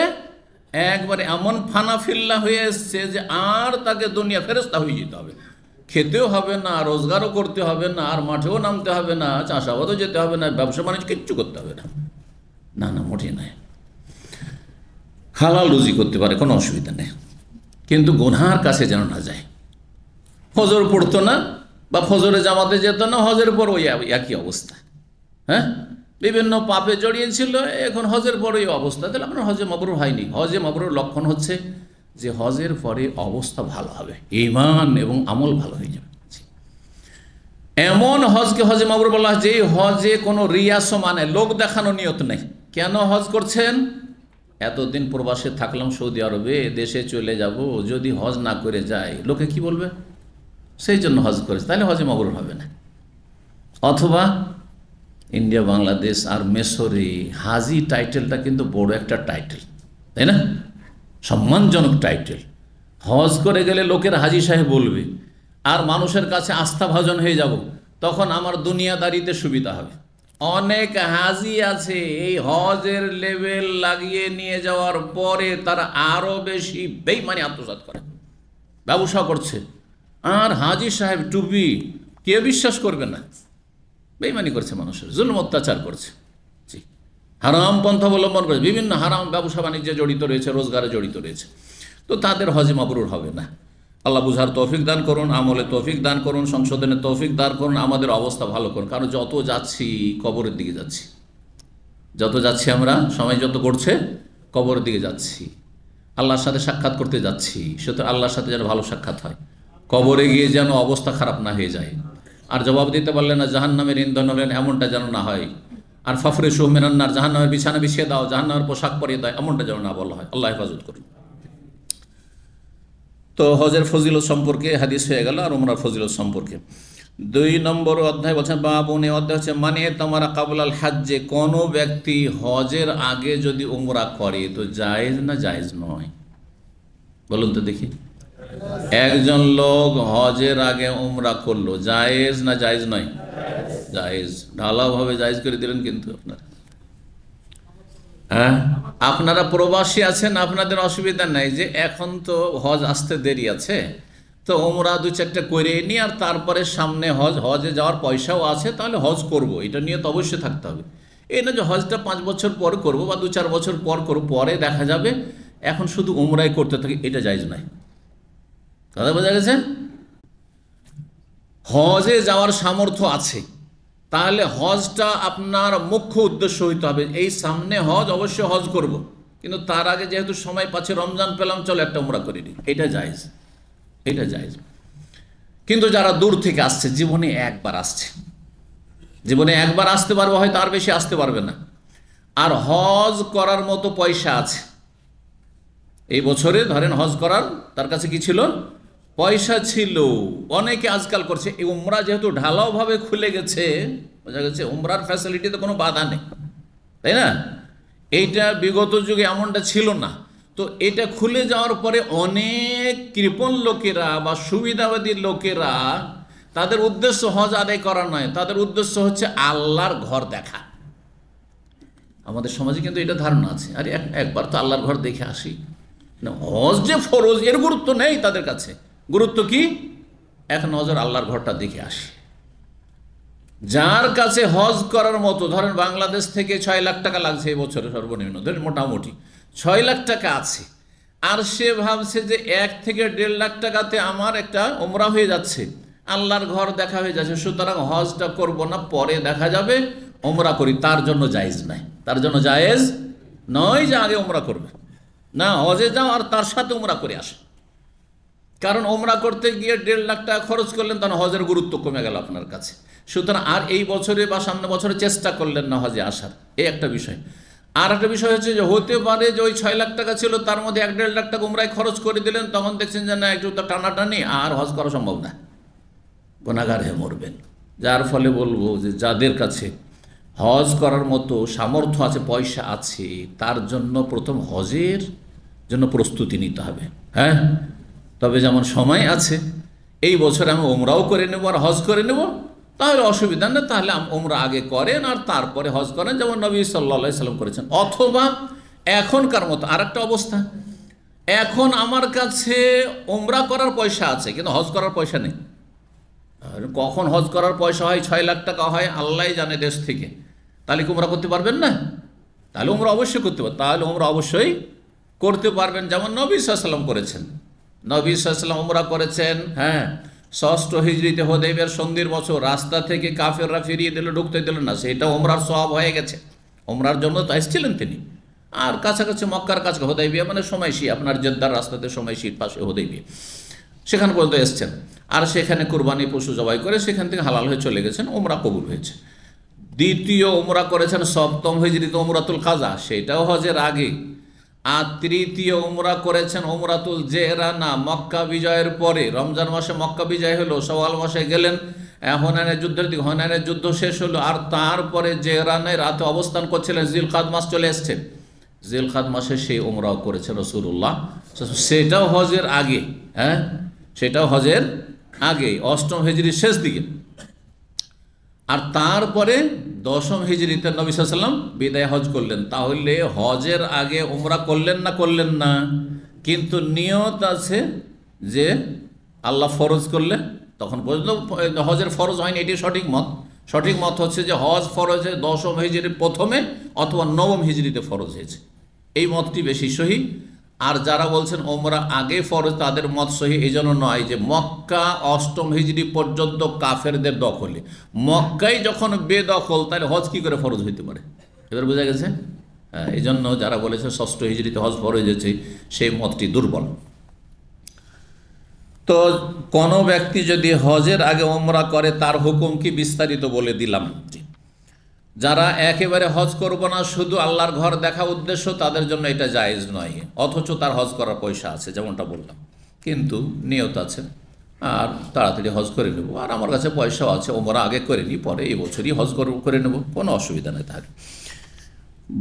একবার এমন ফানা ফিল্লা হয়ে এসছে যে আর তাকে দুনিয়া ফেরস্তা হয়ে যেতে হবে খেতেও হবে না রোজগারও করতে হবে না আর মাঠেও নামতে হবে না চাষাবাদও যেতে হবে না ব্যবসা বাণিজ্য কিচ্ছু করতে হবে না না না মোটেই নাই হালাল রুজি করতে পারে কোনো অসুবিধা নেই কিন্তু গোনহার কাছে যেন না যায় ফজর পড়তো না বা ফজরে জামাতে যেত না হজের পর ওই একই অবস্থা হ্যাঁ বিভিন্ন পাপে জড়িয়েছিল এখন হজের পরে অবস্থা তাহলে আপনার হজে মবরুর হয়নি হজে মবরুর লক্ষণ হচ্ছে যে হজের পরে অবস্থা ভালো হবে ইমান এবং আমল ভালো হয়ে যাবে এমন হজকে হজে মবরুর বলা যে হজে কোনো রিয়াস মানে লোক দেখানো নিয়ত নেই কেন হজ করছেন এতদিন প্রবাসে থাকলাম সৌদি আরবে দেশে চলে যাব যদি হজ না করে যায় লোকে কি বলবে সেই জন্য হজ করেছে তাহলে হজে মবরুর হবে না অথবা ইন্ডিয়া বাংলাদেশ আর মেসরে হাজি টাইটেলটা কিন্তু বড় একটা টাইটেল তাই না সম্মানজনক টাইটেল হজ করে গেলে লোকের হাজি সাহেব বলবে আর মানুষের কাছে আস্থা ভাজন হয়ে যাব তখন আমার দুনিয়াদারিতে সুবিধা হবে অনেক হাজি আছে এই হজের লেভেল লাগিয়ে নিয়ে যাওয়ার পরে তারা আরও বেশি বেইমানি আত্মসাত করে ব্যবসা করছে আর হাজি সাহেব টুপি কে বিশ্বাস করবে না বেইমানি করছে মানুষের জুলম অত্যাচার করছে জি হারাম পন্থা অবলম্বন করে বিভিন্ন হারাম ব্যবসা বাণিজ্যে জড়িত রয়েছে রোজগারে জড়িত রয়েছে তো তাদের হজে মাবরুর হবে না আল্লাহ বুঝার তৌফিক দান করুন আমলে তৌফিক দান করুন সংশোধনে তৌফিক দান করুন আমাদের অবস্থা ভালো করুন কারণ যত যাচ্ছি কবরের দিকে যাচ্ছি যত যাচ্ছি আমরা সময় যত করছে কবরের দিকে যাচ্ছি আল্লাহর সাথে সাক্ষাৎ করতে যাচ্ছি সে তো আল্লাহর সাথে যেন ভালো সাক্ষাৎ হয় কবরে গিয়ে যেন অবস্থা খারাপ না হয়ে যায় আর জবাব দিতে পারলেন না জাহান নামের ইন্ধন হলেন এমনটা যেন না হয় আর ফাফরে সুহমেরান্নার জাহান নামের বিছানা বিছিয়ে দাও জাহান নামের পোশাক পরিয়ে দাও এমনটা যেন না বলা হয় আল্লাহ হেফাজত করুন তো হজের ফজিল সম্পর্কে হাদিস হয়ে গেল আর উমরার ফজিল সম্পর্কে দুই নম্বর অধ্যায় বলছেন বাবুন অধ্যায় হচ্ছে মানে তোমার কাবুল আল হাজ যে কোনো ব্যক্তি হজের আগে যদি উমরা করে তো জায়েজ না জায়েজ নয় বলুন তো দেখি একজন লোক হজের আগে উমরা করলো জায়েজ না জায়েজ নয় জায়েজ ভাবে জায়েজ করে দিলেন কিন্তু আপনার হ্যাঁ আপনারা প্রবাসী আছেন আপনাদের অসুবিধা নাই যে এখন তো হজ আসতে দেরি আছে তো ওমরা দু চারটে করে নি আর তারপরে সামনে হজ হজে যাওয়ার পয়সাও আছে তাহলে হজ করব এটা নিয়ে তো অবশ্যই থাকতে হবে এই না যে হজটা পাঁচ বছর পর করব বা দু চার বছর পর করব পরে দেখা যাবে এখন শুধু উমরাই করতে থাকি এটা যাইজ নয় দাদা বোঝা গেছে হজে যাওয়ার সামর্থ্য আছে তাহলে হজটা আপনার মুখ্য উদ্দেশ্য হইতে হবে এই সামনে হজ অবশ্যই হজ করব। কিন্তু তার আগে যেহেতু সময় পাচ্ছে রমজান পেলাম চলো একটা উমরা করে নিই এটা যাইজ এটা যাইজ কিন্তু যারা দূর থেকে আসছে জীবনে একবার আসছে জীবনে একবার আসতে পারবো হয়তো আর বেশি আসতে পারবে না আর হজ করার মতো পয়সা আছে এই বছরে ধরেন হজ করার তার কাছে কি ছিল পয়সা ছিল অনেকে আজকাল করছে এই উমরা যেহেতু ঢালাওভাবে খুলে গেছে বোঝা গেছে উমরার ফ্যাসিলিটিতে কোনো বাধা নেই তাই না এইটা বিগত যুগে এমনটা ছিল না তো এটা খুলে যাওয়ার পরে অনেক কৃপণ লোকেরা বা সুবিধাবাদী লোকেরা তাদের উদ্দেশ্য হজ আদায় করা নয় তাদের উদ্দেশ্য হচ্ছে আল্লাহর ঘর দেখা আমাদের সমাজে কিন্তু এটা ধারণা আছে আরে একবার তো আল্লাহর ঘর দেখে আসি না হজ যে ফরজ এর গুরুত্ব নেই তাদের কাছে গুরুত্ব কি এক নজর আল্লাহর ঘরটা দেখে আসে যার কাছে হজ করার মতো ধরেন বাংলাদেশ থেকে ছয় লাখ টাকা লাগছে এবছরে বছরে সর্বনিম্ন ধরেন মোটামুটি ছয় লাখ টাকা আছে আর সে ভাবছে যে এক থেকে দেড় লাখ টাকাতে আমার একটা ওমরা হয়ে যাচ্ছে আল্লাহর ঘর দেখা হয়ে যাচ্ছে সুতরাং হজটা করব না পরে দেখা যাবে ওমরা করি তার জন্য জায়েজ নাই তার জন্য জায়েজ নয় যে আগে ওমরা করবে না হজে যাও আর তার সাথে ওমরা করে আসে কারণ ওমরা করতে গিয়ে দেড় লাখ টাকা খরচ করলেন তখন হজের গুরুত্ব কমে গেল আপনার কাছে সুতরাং আর এই বছরে বা সামনে বছরে চেষ্টা করলেন না হজে আসার এই একটা বিষয় আর একটা বিষয় হচ্ছে যে হতে পারে যে ওই ছয় লাখ টাকা ছিল তার মধ্যে এক দেড় লাখ টাকা উমরায় খরচ করে দিলেন তখন দেখছেন যে না একটু তো টানাটানি আর হজ করা সম্ভব না গোনাগার হয়ে মরবেন যার ফলে বলবো যে যাদের কাছে হজ করার মতো সামর্থ্য আছে পয়সা আছে তার জন্য প্রথম হজের জন্য প্রস্তুতি নিতে হবে হ্যাঁ তবে যেমন সময় আছে এই বছর আমি ওমরাও করে নেব আর হজ করে নেব তাহলে অসুবিধা না তাহলে ওমরা আগে করেন আর তারপরে হজ করেন যেমন নবী সাল্লা সাল্লাম করেছেন অথবা এখনকার মতো আর একটা অবস্থা এখন আমার কাছে ওমরা করার পয়সা আছে কিন্তু হজ করার পয়সা নেই কখন হজ করার পয়সা হয় ছয় লাখ টাকা হয় আল্লাহ জানে দেশ থেকে তাহলে কি ওমরা করতে পারবেন না তাহলে ওমরা অবশ্যই করতে পারবেন তাহলে ওমরা অবশ্যই করতে পারবেন যেমন নবী সাল্লাম করেছেন নবী সাল্লাম উমরা করেছেন হ্যাঁ ষষ্ঠ হিজড়িতে হোদেবের সন্ধির বছর রাস্তা থেকে কাফেররা ফিরিয়ে দিল ঢুকতে দিল না সেটা ওমরার সব হয়ে গেছে ওমরার জন্য তো এসেছিলেন তিনি আর কাছাকাছি মক্কার কাছে হোদাইবিয়া মানে সময়সী আপনার জেদ্দার রাস্তাতে সময়সীর পাশে হোদাইবিয়া সেখান পর্যন্ত এসছেন আর সেখানে কুরবানি পশু জবাই করে সেখান থেকে হালাল হয়ে চলে গেছেন ওমরা কবুল হয়েছে দ্বিতীয় ওমরা করেছেন সপ্তম হিজড়িতে ওমরাতুল কাজা সেটাও হজের আগে আর তৃতীয় উমরা করেছেন উমরাতুল জেহরা না মক্কা বিজয়ের পরে রমজান মাসে মক্কা বিজয় হলো সওয়াল মাসে গেলেন হনানের যুদ্ধের দিকে হনানের যুদ্ধ শেষ হলো আর তারপরে জেহরানে রাতে অবস্থান করছিলেন জিলখাদ মাস চলে এসছে জিলখাদ মাসে সেই উমরাও করেছে রসুল্লাহ সেটাও হজের আগে হ্যাঁ সেটাও হজের আগে অষ্টম হেজরির শেষ দিকে আর তারপরে দশম হিজড়িতে নবী সাল্লাম বিদায় হজ করলেন তাহলে হজের আগে উমরা করলেন না করলেন না কিন্তু নিয়ত আছে যে আল্লাহ ফরজ করলে তখন পর্যন্ত হজের ফরজ হয়নি এটি সঠিক মত সঠিক মত হচ্ছে যে হজ ফরজ দশম হিজড়ির প্রথমে অথবা নবম হিজড়িতে ফরজ হয়েছে এই মতটি বেশি সহি আর যারা বলছেন ওমরা আগে ফরজ তাদের মত সহি এই জন্য নয় যে মক্কা অষ্টম হিজড়ি পর্যন্ত কাফেরদের দখলে মক্কাই যখন বেদখল তাহলে হজ কি করে ফরজ হইতে পারে এবার বোঝা গেছে হ্যাঁ, এই জন্য যারা বলেছে ষষ্ঠ হিজড়িতে হজ ফরজ হয়েছে সেই মতটি দুর্বল তো কোনো ব্যক্তি যদি হজের আগে ওমরা করে তার হুকুম কি বিস্তারিত বলে দিলাম যারা একেবারে হজ করবো না শুধু আল্লাহর ঘর দেখা উদ্দেশ্য তাদের জন্য এটা জায়েজ নয় অথচ তার হজ করার পয়সা আছে যেমনটা বললাম কিন্তু নিয়ত আছে আর তাড়াতাড়ি হজ করে নেবো আর আমার কাছে পয়সাও আছে ওমরা আগে করে নিই পরে এই বছরই হজ করে নেব কোনো অসুবিধা নেই তাহলে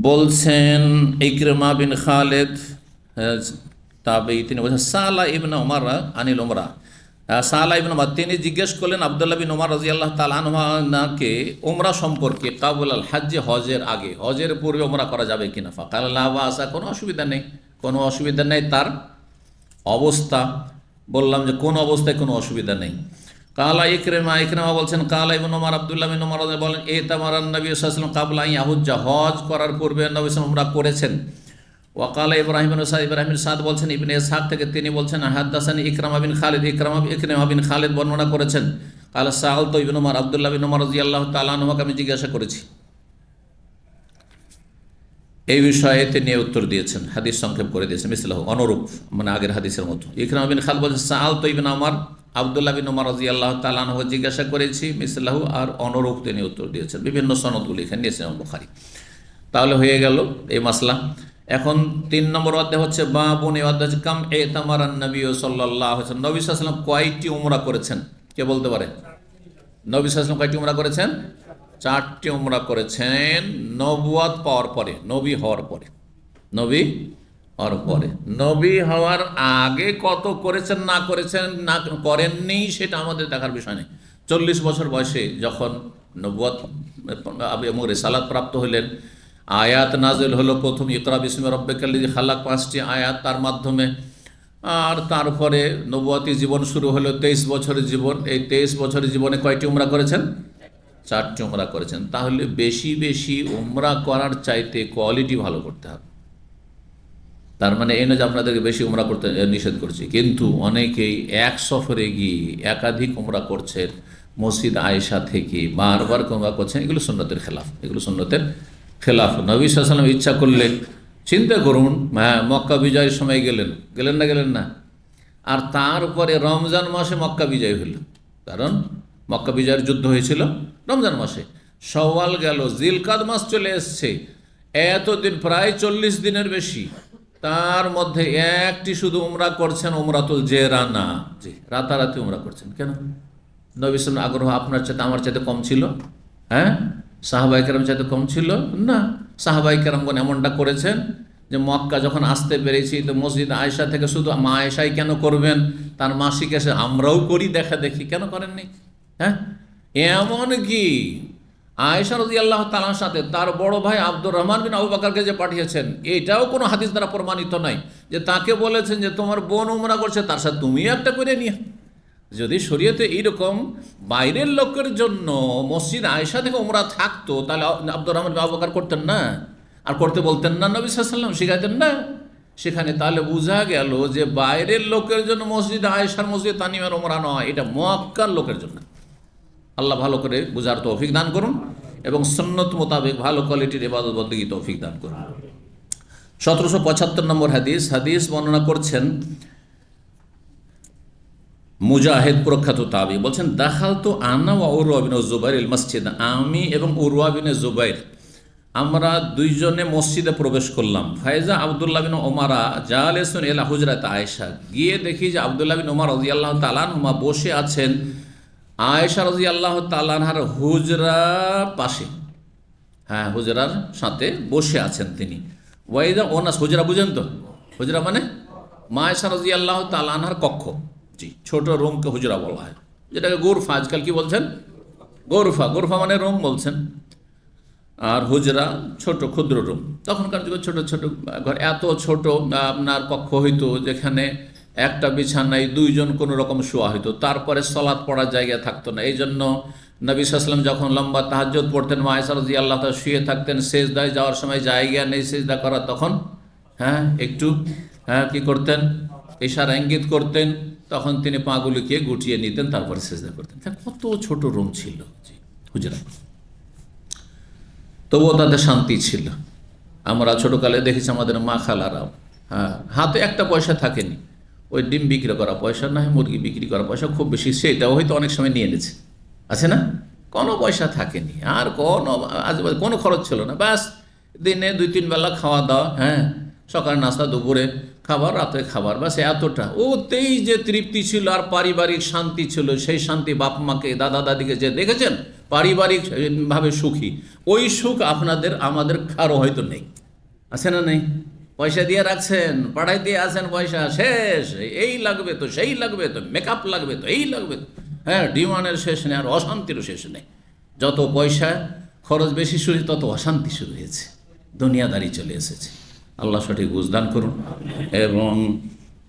বলছেন ইকরমা বিন খালেদ হ্যাঁ, তাবে তিনি বলছেন সালা ইবনা ওমারা আনিল ওমরা সাহলা ইবিন তিনি জিজ্ঞেস করলেন আবদুল্লাহ বিন ওমার রাজি আল্লাহ তালানহাকে ওমরা সম্পর্কে কাবুল আল হাজ্জে হজের আগে হজের পূর্বে ওমরা করা যাবে কিনা ফাঁকা আল্লাহ আসা কোনো অসুবিধা নেই কোনো অসুবিধা নেই তার অবস্থা বললাম যে কোন অবস্থায় কোনো অসুবিধা নেই কালা ইকরেমা ইকরেমা বলছেন কালা ইবন ওমর আবদুল্লাহ বিন ওমর বলেন এ তামারান নবী সাল্লাম কাবলা ইয়াহুজ্জা হজ করার পূর্বে নবী ওমরা করেছেন ওয়াকালা ইব্রাহিম সাদ ইব্রাহিম সাদ বলছেন ইবনে সাদ থেকে তিনি বলছেন হাদাসান ইকরামা বিন খালিদ ইকরামা ইকরামা বিন খালিদ বর্ণনা করেছেন আল্লাহ সাহাল তো ইবিন ওমার আবদুল্লাহ বিন ওমর রাজি আল্লাহ তালাহকে আমি জিজ্ঞাসা করেছি এই বিষয়ে তিনি উত্তর দিয়েছেন হাদিস সংক্ষেপ করে দিয়েছেন মিসলাহ অনুরূপ মানে আগের হাদিসের মতো ইকরামা বিন খাল বলছেন সাহাল তো ইবিন আমার আবদুল্লাহ বিন ওমর রাজি আল্লাহ তালাহকে জিজ্ঞাসা করেছি মিসলাহ আর অনুরূপ তিনি উত্তর দিয়েছেন বিভিন্ন সনদগুলি এখানে নিয়েছেন বুখারি তাহলে হয়ে গেল এই মাসলা এখন তিন নম্বর অধ্যায় হচ্ছে বোন এই অধ্যায় হচ্ছে কাম এ তামার নবী সাল্লাহ নবী সাহসালাম কয়েকটি উমরা করেছেন কে বলতে পারে নবী সাল্লাম কয়েকটি উমরা করেছেন চারটি উমরা করেছেন নবুয়াদ পাওয়ার পরে নবী হওয়ার পরে নবী হওয়ার পরে নবী হওয়ার আগে কত করেছেন না করেছেন না করেননি সেটা আমাদের দেখার বিষয় নেই চল্লিশ বছর বয়সে যখন নবুয়াদ এবং রেসালাত প্রাপ্ত হইলেন আয়াত নাজেল হলো প্রথম ইকরা বিসমি রব্বেকাল্লি খালাক পাঁচটি আয়াত তার মাধ্যমে আর তারপরে নবুয়াতি জীবন শুরু হলো তেইশ বছরের জীবন এই তেইশ বছরের জীবনে কয়টি উমরা করেছেন চারটি উমরা করেছেন তাহলে বেশি বেশি উমরা করার চাইতে কোয়ালিটি ভালো করতে হবে তার মানে এই নয় যে আপনাদেরকে বেশি উমরা করতে নিষেধ করছি কিন্তু অনেকেই এক সফরে গিয়ে একাধিক উমরা করছেন মসজিদ আয়েশা থেকে বারবার কোমরা করছেন এগুলো সন্ন্যতের খেলাফ এগুলো সন্ন্যতের খেলাফ নবী সাল্লাম ইচ্ছা করলে চিন্তা করুন হ্যাঁ মক্কা বিজয়ের সময় গেলেন গেলেন না গেলেন না আর তারপরে রমজান মাসে মক্কা বিজয় হইল কারণ মক্কা বিজয়ের যুদ্ধ হয়েছিল রমজান মাসে সওয়াল গেল জিলকাদ মাস চলে এসছে এতদিন প্রায় চল্লিশ দিনের বেশি তার মধ্যে একটি শুধু উমরা করছেন উমরাতুল রানা জি রাতারাতি উমরা করছেন কেন নবী আগ্রহ আপনার চেতে আমার চাতে কম ছিল হ্যাঁ সাহাবাই কেরাম চাইতে কম ছিল না সাহাবাই কেরামগণ এমনটা করেছেন যে মক্কা যখন আসতে পেরেছি তো মসজিদ আয়সা থেকে শুধু মা আয়সাই কেন করবেন তার মাসিক এসে আমরাও করি দেখা দেখি কেন করেননি হ্যাঁ এমন কি আয়েশা রদি আল্লাহ তালার সাথে তার বড় ভাই আব্দুর রহমান বিন আবু যে পাঠিয়েছেন এটাও কোনো হাদিস দ্বারা প্রমাণিত নাই যে তাকে বলেছেন যে তোমার বোন উমরা করছে তার সাথে তুমিও একটা করে নিয়ে যদি শরীয়তে এইরকম বাইরের লোকের জন্য মসজিদ আয়সা থেকে ওমরা থাকতো তাহলে আব্দুর রহমান ব্যবহার করতেন না আর করতে বলতেন না নবী সাল্লাম শেখাতেন না সেখানে তাহলে বোঝা গেল যে বাইরের লোকের জন্য মসজিদ আয়সার মসজিদ তানিমের ওমরা নয় এটা মহাক্কার লোকের জন্য আল্লাহ ভালো করে বোঝার তৌফিক দান করুন এবং সন্ন্যত মোতাবেক ভালো কোয়ালিটির এবাদত বদলিগি তৌফিক দান করুন সতেরোশো পঁচাত্তর নম্বর হাদিস হাদিস বর্ণনা করছেন মুজাহিদ প্রখ্যাত তাবি বলছেন দাখাল তো আনা ও উরুয়াবিন জুবাইর মসজিদ আমি এবং উরুয়াবিন জুবাইর আমরা দুইজনে মসজিদে প্রবেশ করলাম ফায়জা আবদুল্লাহ বিন ওমারা জালেসুন এলা হুজরাত আয়েশা গিয়ে দেখি যে আবদুল্লাহ বিন ওমার রাজি আল্লাহ তালানহুমা বসে আছেন আয়েশা রাজি আল্লাহ তালানহার হুজরা পাশে হ্যাঁ হুজরার সাথে বসে আছেন তিনি ওয়াইজা ওনাস হুজরা বুঝেন তো হুজরা মানে মা আয়েশা আল্লাহ তালানহার কক্ষ জি ছোট রুমকে হুজরা বলা হয় যেটাকে গোরফা আজকাল কি বলছেন গোরফা গোরফা মানে রুম বলছেন আর হুজরা ছোট ক্ষুদ্র রুম তখনকার যুগে ছোট ছোট ঘর এত ছোট আপনার কক্ষ হইতো যেখানে একটা বিছানায় দুইজন কোনো রকম শোয়া হইতো তারপরে সলাদ পড়ার জায়গা থাকতো না এই জন্য নবী সাল্লাম যখন লম্বা তাহাজ্জত পড়তেন জি আল্লাহ তা শুয়ে থাকতেন দায় যাওয়ার সময় জায়গা নেই দা করা তখন হ্যাঁ একটু হ্যাঁ কী করতেন ইশারা ইঙ্গিত করতেন তখন তিনি পাগুলিকে গুটিয়ে নিতেন তারপরে সেজদা করতেন কত ছোট রুম ছিল হুজরা তবুও তাদের শান্তি ছিল আমরা ছোটোকালে দেখেছি আমাদের মা খালারা হ্যাঁ হাতে একটা পয়সা থাকেনি ওই ডিম বিক্রি করা পয়সা না হয় মুরগি বিক্রি করা পয়সা খুব বেশি সেটাও হয়তো অনেক সময় নিয়ে নিয়েছে আছে না কোনো পয়সা থাকেনি আর কোনো আজেবাজে কোনো খরচ ছিল না ব্যাস দিনে দুই তিন বেলা খাওয়া দাওয়া হ্যাঁ সকাল নাস্তা দুপুরে খাবার রাতে খাবার বাস এতটা ওতেই যে তৃপ্তি ছিল আর পারিবারিক শান্তি ছিল সেই শান্তি বাপ মাকে দাদা দাদিকে যে দেখেছেন পারিবারিকভাবে সুখী ওই সুখ আপনাদের আমাদের কারো হয়তো নেই আছে না নেই পয়সা দিয়ে রাখছেন পাড়াই দিয়ে আছেন পয়সা শেষ এই লাগবে তো সেই লাগবে তো মেকআপ লাগবে তো এই লাগবে তো হ্যাঁ ডিমান্ডের শেষ নেই আর অশান্তিরও শেষ নেই যত পয়সা খরচ বেশি শুরু তত অশান্তি শুরু হয়েছে দুনিয়াদারি চলে এসেছে আল্লাহ সঠিক বুঝদান করুন এবং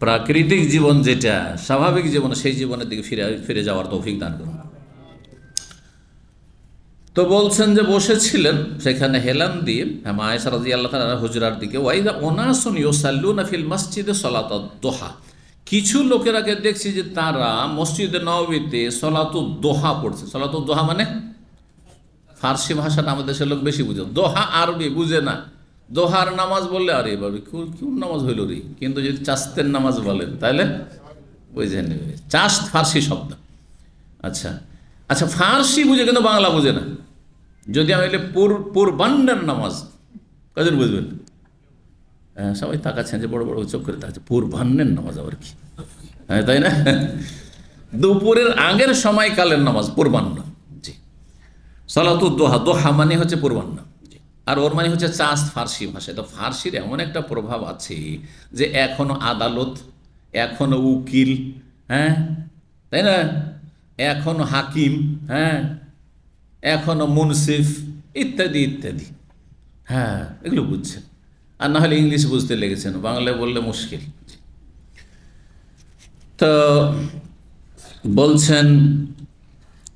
প্রাকৃতিক জীবন যেটা স্বাভাবিক জীবন সেই জীবনের দিকে ফিরে ফিরে যাওয়ার তৌফিক দান করুন তো বলছেন যে বসেছিলেন সেখানে হেলান দিয়ে হ্যাঁ, মায়েশা রাজি আল্লাহ তালা হুজরার দিকে ওয়াইদা ইউ সাল্লু নাফিল মসজিদে সলাত দোহা কিছু লোকেরাকে দেখছি যে তারা মসজিদে নবীতে সলাত দোহা পড়ছে সলাত দোহা মানে ফার্সি ভাষাটা আমাদের দেশের লোক বেশি বুঝে দোহা আরবি বুঝে না দোহার নামাজ বললে আরে বাবু কোন নামাজ হইল রে কিন্তু যদি চাস্তের নামাজ বলেন তাহলে বুঝে নেবে চাস্ত ফার্সি শব্দ আচ্ছা আচ্ছা ফার্সি বুঝে কিন্তু বাংলা বুঝে না যদি আমি এলে পোরবান্ডার নামাজ কজন বুঝবেন হ্যাঁ সবাই তাকাচ্ছেন যে বড় বড় চোখ করে তাকাচ্ছে পুরবান্নের নামাজ আবার কি হ্যাঁ তাই না দুপুরের আগের সময়কালের নামাজ পোরবান্ন জি সালাতুদ্দোহা দোহা দোহা মানে হচ্ছে পোরবান্ন আর ওর মানে হচ্ছে চাষ ফার্সি ভাষায় তো ফার্সির এমন একটা প্রভাব আছে যে এখনো আদালত এখনো উকিল হ্যাঁ তাই না এখনো হাকিম হ্যাঁ এখনো মুনসিফ ইত্যাদি ইত্যাদি হ্যাঁ এগুলো বুঝছেন আর না হলে ইংলিশ বুঝতে লেগেছেন বাংলায় বললে মুশকিল তো বলছেন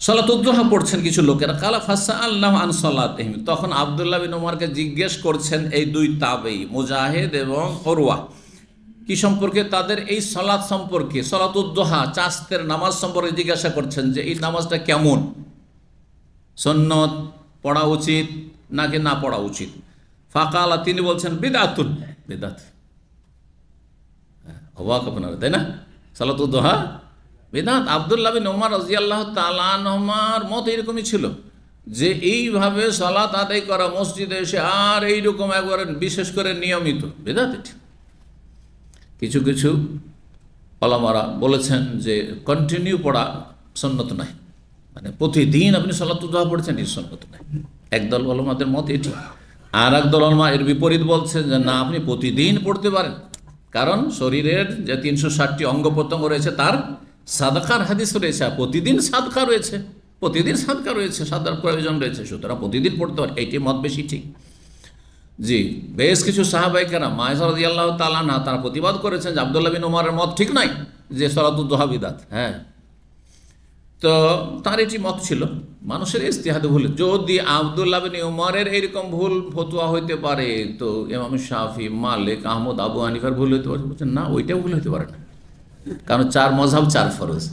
সলাতুদ্দোহা পড়ছেন কিছু লোকেরা কালা ফাসা আল্লাহ আনসলাতহিম তখন আবদুল্লাহ বিন ওমারকে জিজ্ঞেস করছেন এই দুই তাবেই মুজাহেদ এবং অরুয়া কি সম্পর্কে তাদের এই সলাৎ সম্পর্কে সলাতুদ্দোহা চাস্তের নামাজ সম্পর্কে জিজ্ঞাসা করছেন যে এই নামাজটা কেমন সন্ন্যত পড়া উচিত নাকি না পড়া উচিত ফাঁকা আলা তিনি বলছেন বেদাতুন বেদাত হ্যাঁ, অবাক আপনারা তাই না সলাতুদ্দোহা বেদাত আবদুল্লাহ বিন ওমর রাজিয়াল্লাহ তালানহমার মত এরকমই ছিল যে এইভাবে সালাত আদায় করা মসজিদে এসে আর এইরকম একবার বিশেষ করে নিয়মিত বেদাত এটি কিছু কিছু পালামারা বলেছেন যে কন্টিনিউ পড়া সন্নত নয় মানে প্রতিদিন আপনি সালাত উদ্দাহ পড়ছেন এই সন্নত নয় একদল অলমাদের মত এটি আর একদল অলমা এর বিপরীত বলছেন যে না আপনি প্রতিদিন পড়তে পারেন কারণ শরীরের যে তিনশো ষাটটি অঙ্গ প্রত্যঙ্গ রয়েছে তার সাদকার হাদিস রয়েছে প্রতিদিন সাদকা রয়েছে প্রতিদিন সাদকা রয়েছে সাদার প্রয়োজন রয়েছে সুতরাং প্রতিদিন পড়তে পারে এটি মত বেশি ঠিক জি বেশ কিছু সাহাবাইকেরা মায়াসরদি আল্লাহ তালানা তারা প্রতিবাদ করেছেন যে আবদুল্লাহ বিন উমারের মত ঠিক নাই যে সরাদুদ্দোহা বিদাত হ্যাঁ তো তার এটি মত ছিল মানুষের ইস্তেহাদে ভুল যদি আবদুল্লাহ বিন উমারের এইরকম ভুল ফতুয়া হইতে পারে তো এমাম শাফি মালিক আহমদ আবু আনিফার ভুল হইতে পারে না ওইটাও ভুল হইতে পারে না কারণ চার মজাব চার ফরজ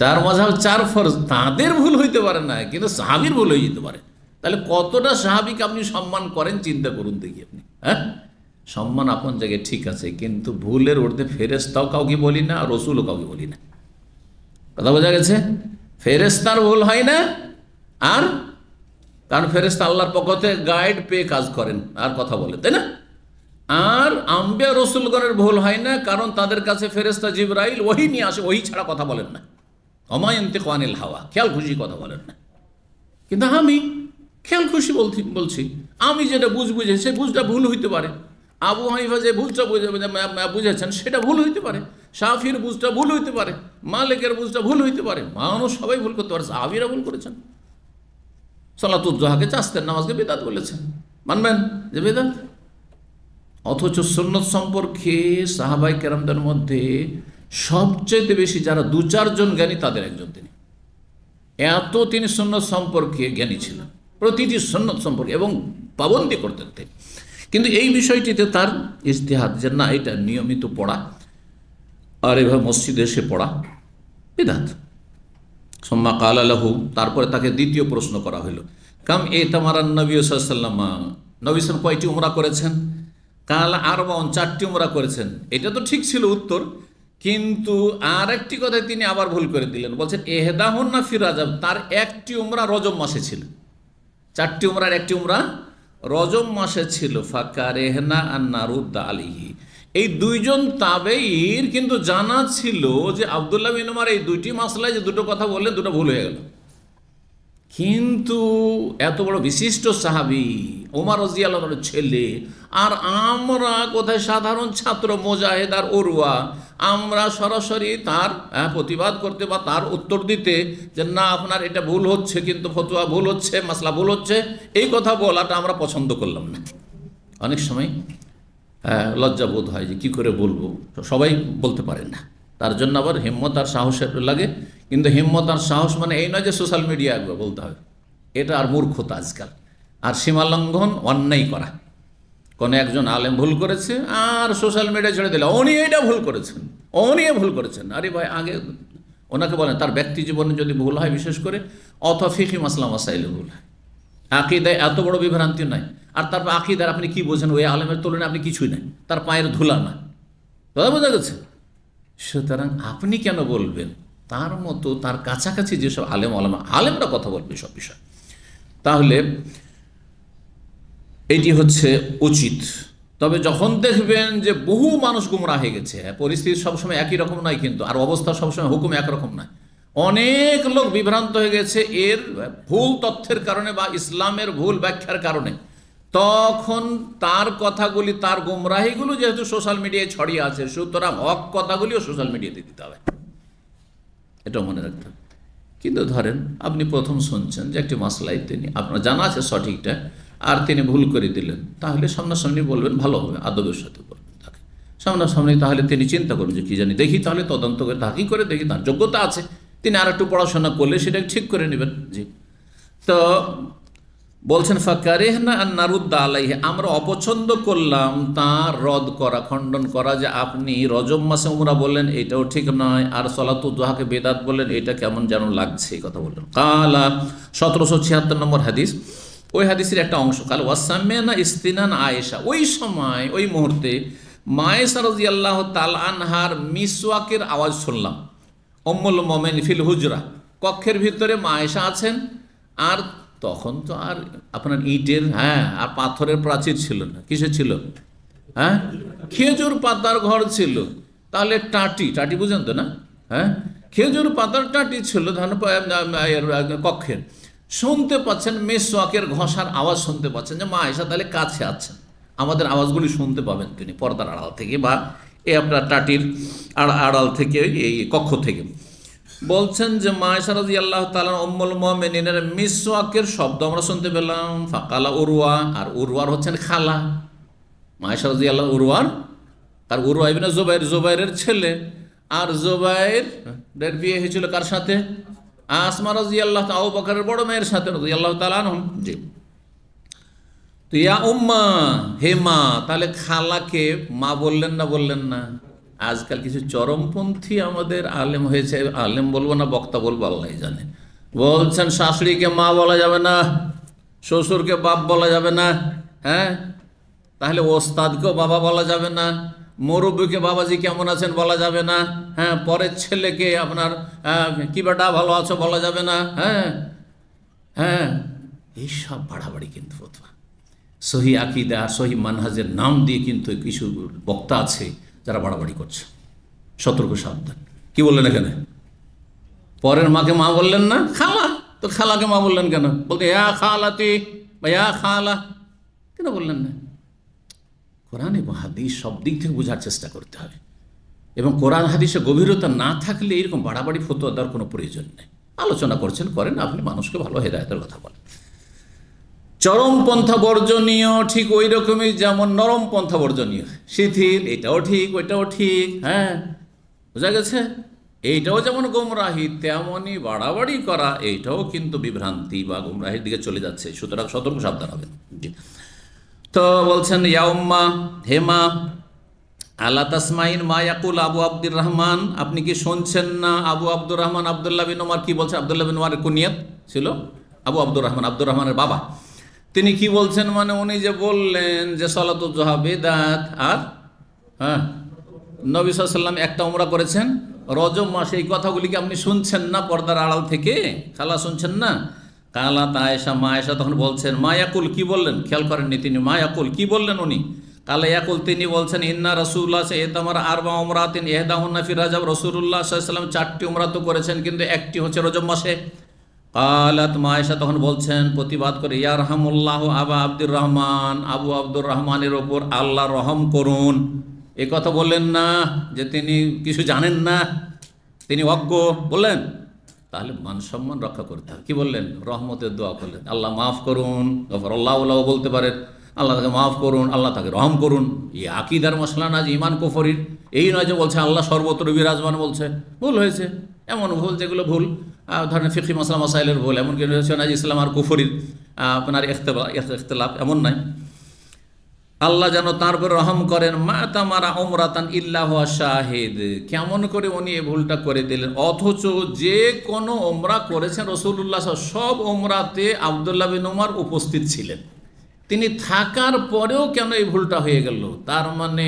চার মজাব চার ফরজ তাঁদের ভুল হইতে পারে না কিন্তু সাহাবির ভুল হয়ে যেতে পারে তাহলে কতটা সাহাবিকে আপনি সম্মান করেন চিন্তা করুন দেখি আপনি হ্যাঁ সম্মান আপন জায়গায় ঠিক আছে কিন্তু ভুলের ওর্ধে ফেরেস্তাও কাউকে বলি না আর রসুলও কাউকে বলি না কথা বোঝা গেছে ফেরেস্তার ভুল হয় না আর কারণ ফেরেস্তা আল্লাহর পক্ষতে গাইড পেয়ে কাজ করেন আর কথা বলে তাই না আর আম্বিয়া রসুলগণের ভুল হয় না কারণ তাদের কাছে ফেরেস্তা জিব্রাইল ওহি নিয়ে আসে ওহি ছাড়া কথা বলেন না অমায়ন্তে কোয়ানিল হাওয়া খেয়াল খুশি কথা বলেন না কিন্তু আমি খেয়াল খুশি বলছি বলছি আমি যেটা বুঝ বুঝে সে বুঝটা ভুল হইতে পারে আবু হাইফা যে ভুলটা বুঝে বুঝেছেন সেটা ভুল হইতে পারে সাফির বুঝটা ভুল হইতে পারে মালিকের বুঝটা ভুল হইতে পারে মানুষ সবাই ভুল করতে পারে সাহাবিরা ভুল করেছেন সালাতুজ্জোহাকে চাস্তের নামাজকে বেদাত বলেছেন মানবেন যে বেদাত অথচ সন্ন্যত সম্পর্কে সাহাবাই কেরামদের মধ্যে সবচেয়ে বেশি যারা দু চারজন জ্ঞানী তাদের একজন তিনি এত তিনি সন্ন্যত সম্পর্কে জ্ঞানী ছিলেন প্রতিটি সন্ন্যত সম্পর্কে এবং পাবন্দি করতেন তিনি কিন্তু এই বিষয়টিতে তার ইস্তেহাত যে না এটা নিয়মিত পড়া আর এভাবে মসজিদে এসে পড়া বিধাত সোম্মা কাল আলহু তারপরে তাকে দ্বিতীয় প্রশ্ন করা হইল কাম এ তামারান নবী সাল্লাম নবী সাল কয়টি উমরা করেছেন কাল আর বাউন চারটি উমরা করেছেন এটা তো ঠিক ছিল উত্তর কিন্তু আর একটি কথায় তিনি আবার ভুল করে দিলেন বলছেন ফির ফিরাজাব তার একটি উমরা রজম মাসে ছিল চারটি উমরার একটি উমরা রজম মাসে ছিল ফাঁকা রেহনা আর নারুদ্দা আলিহি এই দুইজন তাবেইর কিন্তু জানা ছিল যে আবদুল্লাহ মিনুমার এই দুইটি মাসলায় যে দুটো কথা বললেন দুটো ভুল হয়ে গেল কিন্তু এত বড় বিশিষ্ট সাহাবি ওমার রাজিয়াল্লাহর ছেলে আর আমরা কোথায় সাধারণ ছাত্র মোজাহেদ আর ওরুয়া আমরা সরাসরি তার হ্যাঁ, প্রতিবাদ করতে বা তার উত্তর দিতে যে না আপনার এটা ভুল হচ্ছে কিন্তু ফতুয়া ভুল হচ্ছে মাসলা ভুল হচ্ছে এই কথা বলাটা আমরা পছন্দ করলাম না অনেক সময় হ্যাঁ, লজ্জা বোধ হয় যে কি করে বলবো সবাই বলতে পারেন না তার জন্য আবার হিম্মত আর সাহসের লাগে কিন্তু হিম্মত আর সাহস মানে এই নয় যে সোশ্যাল মিডিয়া বলতে হবে এটা আর মূর্খতা আজকাল আর সীমালঙ্ঘন অন্যায় করা কোনো একজন আলেম ভুল করেছে আর সোশ্যাল মিডিয়া ছেড়ে দিলে উনি এটা ভুল করেছেন উনি ভুল করেছেন আরে ভাই আগে ওনাকে বলেন তার ব্যক্তি জীবনে যদি ভুল হয় বিশেষ করে অথ ফিফি মাসলাম আসাইলে ভুল হয় আকিদায় এত বড় বিভ্রান্তি নাই আর তারপর আকিদার আপনি কি বোঝেন ওই আলেমের তুলনায় আপনি কিছুই নাই তার পায়ের ধুলা না দাদা বোঝা গেছে সুতরাং আপনি কেন বলবেন তার মতো তার কাছাকাছি যেসব আলেম আলম আলেমরা কথা বলবে সব বিষয় তাহলে এটি হচ্ছে উচিত তবে যখন দেখবেন যে বহু মানুষ গুমরা হয়ে গেছে হ্যাঁ, পরিস্থিতি সবসময় একই রকম নয় কিন্তু আর অবস্থা সবসময় হুকুম একরকম নয় অনেক লোক বিভ্রান্ত হয়ে গেছে এর ভুল তথ্যের কারণে বা ইসলামের ভুল ব্যাখ্যার কারণে তখন তার কথাগুলি তার গুমরাহিগুলো যেহেতু সোশ্যাল মিডিয়ায় ছড়িয়ে আছে সুতরাং হক কথাগুলিও সোশ্যাল মিডিয়াতে দিতে হবে এটা মনে রাখতে হবে কিন্তু ধরেন আপনি প্রথম শুনছেন যে একটি মাসলায় তিনি আপনার জানা আছে সঠিকটা আর তিনি ভুল করে দিলেন তাহলে সামনাসামনি বলবেন ভালো হবে আদবের সাথে বলবেন তাকে সামনাসামনি তাহলে তিনি চিন্তা করবেন যে কী জানি দেখি তাহলে তদন্ত করে তাকে করে দেখি তার যোগ্যতা আছে তিনি আর একটু পড়াশোনা করলে সেটা ঠিক করে নেবেন জি তো বলছেন ফাকারেহ না নারুদ্দা আলাইহে আমরা অপছন্দ করলাম তাঁর রদ করা খণ্ডন করা যে আপনি রজম মাসে উমরা বললেন এটাও ঠিক নয় আর সলাতু দোহাকে বেদাত বললেন এটা কেমন যেন লাগছে এই কথা বললেন কালা সতেরোশো ছিয়াত্তর নম্বর হাদিস ওই হাদিসের একটা অংশ কাল ওয়াসাম্মেনা ইস্তিনান আয়েশা ওই সময় ওই মুহূর্তে মায়েশা রাজি আল্লাহ তাল আনহার মিসওয়াকের আওয়াজ শুনলাম অম্মুল মোমেন ফিল হুজরা কক্ষের ভিতরে মায়েশা আছেন আর তখন তো আর আপনার ইটের হ্যাঁ আর পাথরের প্রাচীর ছিল না কিসে ছিল হ্যাঁ খেজুর পাতার ঘর ছিল তাহলে টাটি টাটি বুঝেন তো না হ্যাঁ খেজুর পাতার টাটি ছিল ধান কক্ষের শুনতে পাচ্ছেন মেসওয়াকের ঘষার আওয়াজ শুনতে পাচ্ছেন যে মা এসা তাহলে কাছে আছেন আমাদের আওয়াজগুলি শুনতে পাবেন তিনি পর্দার আড়াল থেকে বা এ আপনার টাটির আড়াল থেকে এই কক্ষ থেকে বলছেন যে মায়সারাজি আল্লাহ তালান অম্মল মমিনের মিসওয়াকের শব্দ আমরা শুনতে পেলাম ফাকালা উরুয়া আর উরুয়ার হচ্ছেন খালা মায়সারাজি আল্লাহ উরুয়ার তার উরুয়া ইবিন জোবাইর জোবাইরের ছেলে আর জোবাইরের বিয়ে হয়েছিল কার সাথে আসমা রাজি আল্লাহ আউ বকারের বড় মেয়ের সাথে রাজি আল্লাহ তালান জি তো ইয়া উম্মা হে মা তাহলে খালাকে মা বললেন না বললেন না আজকাল কিছু চরমপন্থী আমাদের আলেম হয়েছে আলেম বলবো না বক্তা বলবো আল্লাহ জানে বলছেন শাশুড়িকে মা বলা যাবে না শ্বশুরকে বাপ বলা যাবে না হ্যাঁ তাহলে ওস্তাদকেও বাবা বলা যাবে না মুরব্বীকে বাবাজি কেমন আছেন বলা যাবে না হ্যাঁ পরের ছেলেকে আপনার কি বেটা ভালো আছো বলা যাবে না হ্যাঁ হ্যাঁ এইসব বাড়াবাড়ি কিন্তু সহি আকিদা সহি মানহাজের নাম দিয়ে কিন্তু কিছু বক্তা আছে যারা বাড়াবাড়ি করছে সতর্ক সাবধান কি বললেন এখানে পরের মাকে মা বললেন না খালা তো খালাকে মা বললেন কেন বলতে ইয়া খালাতি বা খালা কেন বললেন না কোরআন এবং হাদিস সব দিক থেকে বোঝার চেষ্টা করতে হবে এবং কোরআন হাদিসে গভীরতা না থাকলে এরকম বাড়াবাড়ি ফতোয়া দেওয়ার কোনো প্রয়োজন নেই আলোচনা করছেন করেন আপনি মানুষকে ভালো হেদায়তের কথা বলেন চরম পন্থা বর্জনীয় ঠিক ওই রকমই যেমন নরম পন্থা বর্জনীয় শিথিল এটাও ঠিক ওইটাও ঠিক হ্যাঁ বোঝা গেছে এইটাও যেমন গোমরাহি তেমনই বাড়াবাড়ি করা এইটাও কিন্তু বিভ্রান্তি বা গোমরাহির দিকে চলে যাচ্ছে সুতরাং সতর্ক সাবধান হবে তো বলছেন ইয়াউম্মা হেমা আল্লাহ তাসমাইন মা ইয়াকুল আবু আব্দুর রহমান আপনি কি শুনছেন না আবু আব্দুর রহমান আবদুল্লাহ বিন ওমার কি বলছে আবদুল্লাহ বিন ওমারের কুনিয়াত ছিল আবু আব্দুর রহমান আব্দুর রহমানের বাবা তিনি কি বলছেন মানে উনি যে বললেন যে সলাতুজোহা বেদাত আর হ্যাঁ নবী সাল্লাম একটা উমরা করেছেন রজম মাসে এই কথাগুলি কি আপনি শুনছেন না পর্দার আড়াল থেকে খালা শুনছেন না কালা তায়েশা মায়েশা তখন বলছেন মায়াকুল কি বললেন খেয়াল করেননি তিনি মায়াকুল কি বললেন উনি কালা ইয়াকুল তিনি বলছেন ইন্না রসুল্লাহ এহতামার আরবা উমরা তিনি এহদাহুন্না ফিরাজ রসুল্লাহ সাল্লাম চারটি উমরা তো করেছেন কিন্তু একটি হচ্ছে রজম মাসে কালাত মায়েশা তখন বলছেন প্রতিবাদ করে ইয়া রহমুল্লাহ আবা আব্দুর রহমান আবু আব্দুর রহমানের ওপর আল্লাহ রহম করুন এ কথা বললেন না যে তিনি কিছু জানেন না তিনি অজ্ঞ বললেন তাহলে মান সম্মান রক্ষা করতে হবে কী বললেন রহমতের দোয়া করলেন আল্লাহ মাফ করুন তারপর আল্লাহ আল্লাহ বলতে পারেন আল্লাহ তাকে মাফ করুন আল্লাহ তাকে রহম করুন এই আকিদার মশলা না যে ইমান কোফরির এই নয় যে বলছে আল্লাহ সর্বত্র বিরাজমান বলছে ভুল হয়েছে এমন ভুল যেগুলো ভুল ধরেন ফিকি মাসলাম মাসাইলের ভুল এমনকি সোনাজ ইসলাম আর কুফরির আপনার ইখতলাফ এমন নাই আল্লাহ যেন তার উপর রহম করেন মা তামারা অমরাতান ইল্লাহ শাহেদ কেমন করে উনি এ ভুলটা করে দিলেন অথচ যে কোনো ওমরা করেছেন রসুল্লাহ সব ওমরাতে আবদুল্লাহ বিন ওমর উপস্থিত ছিলেন তিনি থাকার পরেও কেন এই ভুলটা হয়ে গেল তার মানে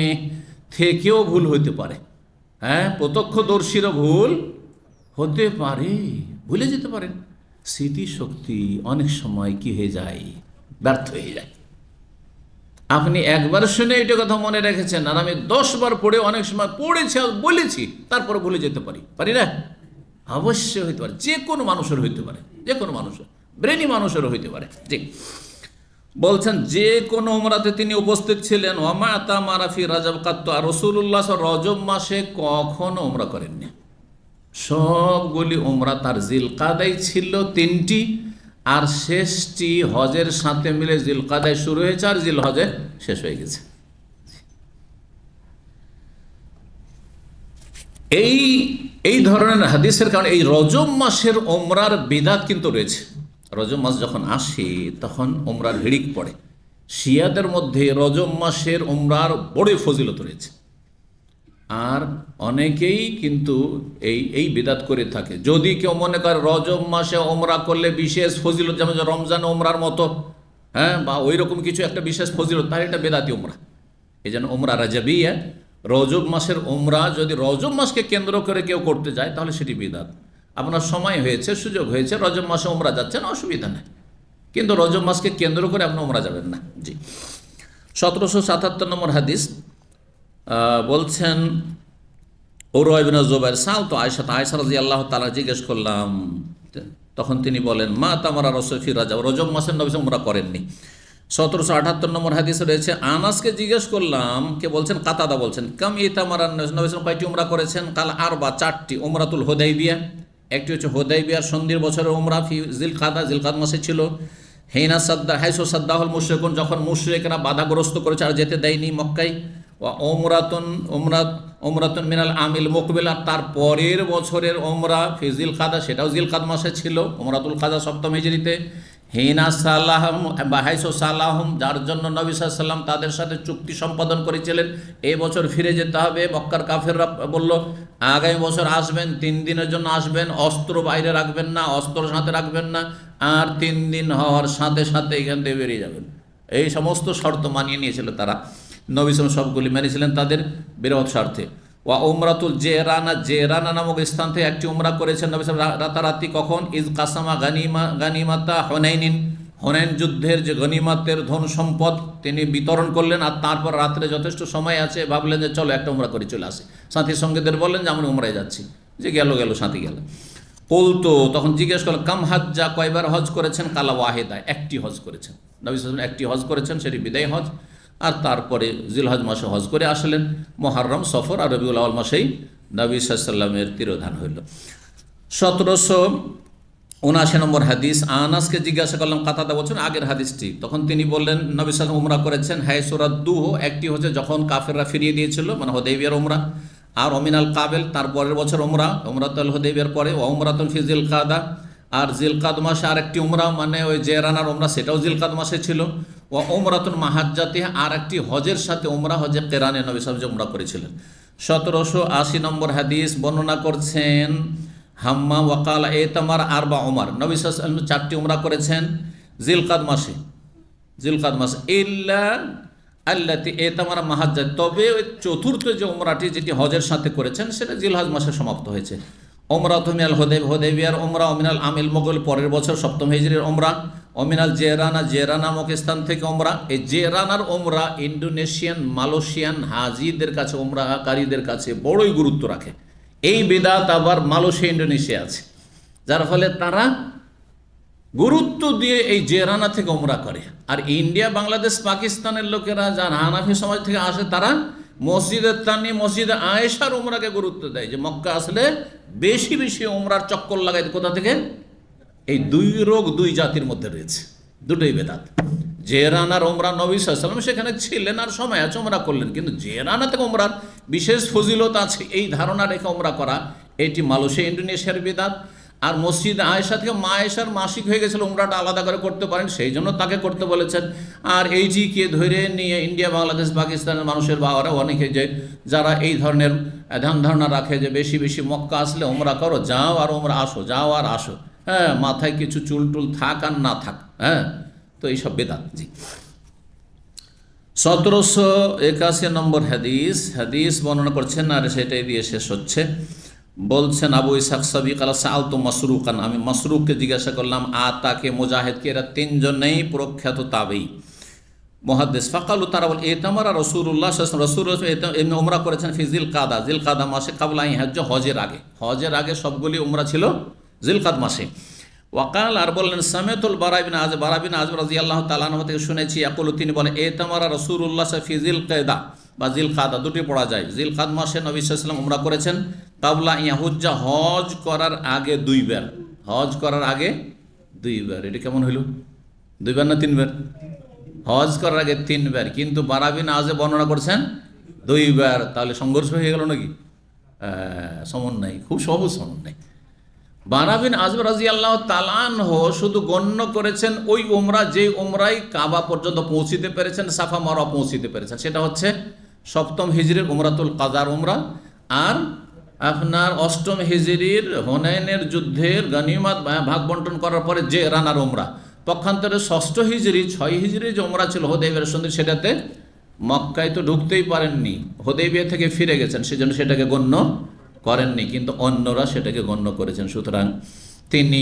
থেকেও ভুল হইতে পারে হ্যাঁ প্রত্যক্ষদর্শীরও ভুল হতে পারে ভুলে যেতে পারেন স্মৃতিশক্তি অনেক সময় কি হয়ে যায় ব্যর্থ হয়ে যায় আপনি একবার শুনে এটা কথা মনে রেখেছেন আর আমি দশবার পড়ে অনেক সময় পড়েছি আর বলেছি তারপর ভুলে যেতে পারি পারি না অবশ্যই হইতে পারে যে কোনো মানুষের হইতে পারে যে কোনো মানুষের ব্রেনি মানুষেরও হইতে পারে জি বলছেন যে কোনো উমরাতে তিনি উপস্থিত ছিলেন ওমা তা মারাফি রাজাব কাত্ত আর রসুল্লাহ রজব মাসে কখনো উমরা করেননি সবগুলি ওমরা তার জিলকাদাই ছিল তিনটি আর শেষটি হজের সাথে মিলে জিলকাদায় শুরু হয়েছে আর জিল হজে শেষ হয়ে গেছে এই এই ধরনের হাদিসের কারণে এই রজম মাসের ওমরার বিদাত কিন্তু রয়েছে রজম মাস যখন আসে তখন ওমরার হিড়িক পড়ে শিয়াদের মধ্যে রজম মাসের ওমরার বড় ফজিলত রয়েছে আর অনেকেই কিন্তু এই এই বেদাত করে থাকে যদি কেউ মনে করে রজব মাসে ওমরা করলে বিশেষ ফজিলত যেমন রমজান ওমরার মতো হ্যাঁ বা ওই রকম কিছু একটা বিশেষ ফজিলত তাহলে এটা বেদাতি ওমরা এই যেন ওমরা রাজাবি রজব মাসের ওমরা যদি রজব মাসকে কেন্দ্র করে কেউ করতে যায় তাহলে সেটি বেদাত আপনার সময় হয়েছে সুযোগ হয়েছে রজব মাসে ওমরা যাচ্ছেন অসুবিধা নেই কিন্তু রজব মাসকে কেন্দ্র করে আপনি ওমরা যাবেন না জি সতেরোশো সাতাত্তর নম্বর হাদিস বলছেন ওরবিন জোবাইর সাল তো আয়সা আয়সা রাজি আল্লাহ তালা জিজ্ঞেস করলাম তখন তিনি বলেন মা তামারা রসফি রাজা রজব মাসের নবী ওরা করেননি সতেরোশো আটাত্তর নম্বর হাদিস রয়েছে আনাসকে জিজ্ঞেস করলাম কে বলছেন কাতাদা বলছেন কাম তামারা নবী কয়টি উমরা করেছেন কাল আর বা চারটি ওমরাতুল বিয়া একটি হচ্ছে হোদাই বিয়ার সন্ধির বছরে ওমরা ফি জিলখাদা জিলখাদ মাসে ছিল হেনা সাদ্দা হাইসো হল মুশ্রেকুন যখন মুশ্রেকরা বাধাগ্রস্ত করেছে আর যেতে দেয়নি মক্কায় ওমরাতন ওমরাত ওমরাতন মিনাল আমিল মকবিলা তার পরের বছরের ওমরা ফিজিল খাদা সেটাও জিল খাদ মাসে ছিল ওমরাতুল খাদা সপ্তম হিজড়িতে হিনা সাল্লাহম বাহাইসো সাল্লাহম যার জন্য নবী সাল্লাম তাদের সাথে চুক্তি সম্পাদন করেছিলেন এই বছর ফিরে যেতে হবে মক্কার কাফেররা বলল আগামী বছর আসবেন তিন দিনের জন্য আসবেন অস্ত্র বাইরে রাখবেন না অস্ত্র সাথে রাখবেন না আর তিন দিন হওয়ার সাথে সাথে এখান থেকে বেরিয়ে যাবেন এই সমস্ত শর্ত মানিয়ে নিয়েছিল তারা নবীসম সবগুলি মেনেছিলেন তাদের বিরোধ স্বার্থে ওয়া উমরাতুল জে রানা নামক স্থান থেকে একটি উমরা করেছেন নবীসম রাতারাতি কখন ইজ কাসামা গানিমা গানিমাতা হনাইনিন হনাইন যুদ্ধের যে গনিমাতের ধন সম্পদ তিনি বিতরণ করলেন আর তারপর রাত্রে যথেষ্ট সময় আছে ভাবলেন যে চলো একটা উমরা করে চলে আসে সাথী সঙ্গীদের বললেন যে আমরা উমরায় যাচ্ছি যে গেল গেল সাথে গেল কলতো তখন জিজ্ঞেস করল কাম হাজ্জা কয়বার হজ করেছেন কালা ওয়াহেদা একটি হজ করেছেন নবী একটি হজ করেছেন সেটি বিদায় হজ আর তারপরে জিলহাজ মাসে হজ করে আসলেন মহারম সফর আর রবিউল আউল মাসেই নবী সাল্লামের তিরোধান হইল সতেরোশো উনাশি নম্বর হাদিস আনাসকে জিজ্ঞাসা করলাম কাতাদা বলছেন আগের হাদিসটি তখন তিনি বললেন নবী সাল উমরা করেছেন হ্যাঁ, সুরাত দু একটি হচ্ছে যখন কাফেররা ফিরিয়ে দিয়েছিল মানে হদেবিয়ার উমরা আর অমিনাল কাবেল তার পরের বছর উমরা উমরাতুল হদেবিয়ার পরে ওমরাতুল ফিজিল কাদা আর জিলকাদ মাসে আরেকটি উমরা মানে ওই জেরানার উমরা সেটাও জিলকাদ মাসে ছিল ও ওমরাতুন মাহাজ্জাতে আর একটি হজের সাথে ওমরা হজে কেরানে নবী সাহেব ওমরা করেছিলেন সতেরোশো আশি নম্বর হাদিস বর্ণনা করছেন হাম্মা ওয়াকাল এ তামার আর বা ওমর নবী সাল্লাম চারটি ওমরা করেছেন জিলকাদ মাসে জিলকাদ মাসে ইল্লা আল্লাতি এ তামার মাহাজ্জাত তবে ওই চতুর্থ যে ওমরাটি যেটি হজের সাথে করেছেন সেটা জিলহাজ মাসে সমাপ্ত হয়েছে ওমরা থমিয়াল হদেব হদেবিয়ার ওমরা অমিনাল আমিল মোগল পরের বছর সপ্তম হেজরির ওমরা অমিনাল জেরানা জেরা নামক স্থান থেকে ওমরা এই জেরানার ওমরা ইন্ডোনেশিয়ান মালয়েশিয়ান হাজিদের কাছে ওমরাকারীদের কাছে বড়ই গুরুত্ব রাখে এই বেদাত আবার মালয়েশিয়া ইন্ডোনেশিয়া আছে যার ফলে তারা গুরুত্ব দিয়ে এই জেরানা থেকে ওমরা করে আর ইন্ডিয়া বাংলাদেশ পাকিস্তানের লোকেরা যারা হানাফি সমাজ থেকে আসে তারা মসজিদের তানি মসজিদে আয়েশার ওমরাকে গুরুত্ব দেয় যে মক্কা আসলে বেশি বেশি ওমরার চক্কর লাগায় কোথা থেকে এই দুই রোগ দুই জাতির মধ্যে রয়েছে দুটোই বেদাত জেরান আর ওমরান নবী সাল্লাম সেখানে ছিলেন আর সময় আছে ওমরা করলেন কিন্তু থেকে ওমরার বিশেষ ফজিলত আছে এই ধারণা রেখে ওমরা করা এটি মালয়েশিয়া ইন্ডোনেশিয়ার বেদাত আর মসজিদ আয়েশা থেকে মা আয়েশার মাসিক হয়ে গেছিল ওমরাটা আলাদা করে করতে পারেন সেই জন্য তাকে করতে বলেছেন আর এই কে ধরে নিয়ে ইন্ডিয়া বাংলাদেশ পাকিস্তানের মানুষের বাবারা অনেকে যে যারা এই ধরনের ধ্যান ধারণা রাখে যে বেশি বেশি মক্কা আসলে ওমরা করো যাও আর ওমরা আসো যাও আর আসো হ্যাঁ মাথায় কিছু চুল টুল থাক আর না থাক হ্যাঁ তো এইসব বেদাত জি সতেরোশো একাশি নম্বর হাদিস হাদিস বর্ণনা করছেন আর সেটাই দিয়ে শেষ হচ্ছে বলছেন আবু ইসাক সাবি কালাসা আলতো মাসরুকান আমি মাসরুককে জিজ্ঞাসা করলাম আ তাকে মোজাহেদকে এরা তিনজনেই প্রখ্যাত তাবেই মহাদেশ ফাকালু তারা বল এতামারা উল্লাহ রসুল এমনি ওমরা করেছেন ফিজিল কাদা জিল কাদা মাসে কাবলা হজ হজের আগে হজের আগে সবগুলি ওমরা ছিল জিলকাদ মাসে ওয়াকাল আর বললেন সামেতুল বারাবিন আজ বারাবিন আজ রাজি আল্লাহ তালান থেকে শুনেছি আকুল তিনি বলেন এ তামারা রসুল্লাহ সাফি জিল কেদা বা জিল খাদা দুটি পড়া যায় জিল খাদ মাসে নবী সাল্লাম উমরা করেছেন কাবলা ইয়াহুজ্জা হজ করার আগে দুইবার হজ করার আগে দুইবার এটা কেমন হইল দুইবার না তিনবার হজ করার আগে তিনবার কিন্তু বারাবিন আজে বর্ণনা করছেন দুইবার তাহলে সংঘর্ষ হয়ে গেল নাকি সমন্বয় খুব সহজ সমন্বয় বারাবিন আজম রাজি আল্লাহ হো শুধু গণ্য করেছেন ওই ওমরা যে ওমরাই কাবা পর্যন্ত পৌঁছিতে পেরেছেন সাফা মারা পৌঁছিতে পেরেছেন সেটা হচ্ছে সপ্তম হিজরির উমরাতুল কাজার উমরা আর আপনার অষ্টম হিজরির হোনাইনের যুদ্ধের গনিমাত ভাগ বন্টন করার পরে যে রানার উমরা পক্ষান্তরে ষষ্ঠ হিজরি ছয় হিজরি যে ওমরা ছিল হোদেবের সন্ধি সেটাতে মক্কায় তো ঢুকতেই পারেননি হোদেবিয়া থেকে ফিরে গেছেন সেজন্য সেটাকে গণ্য করেননি কিন্তু অন্যরা সেটাকে গণ্য করেছেন সুতরাং তিনি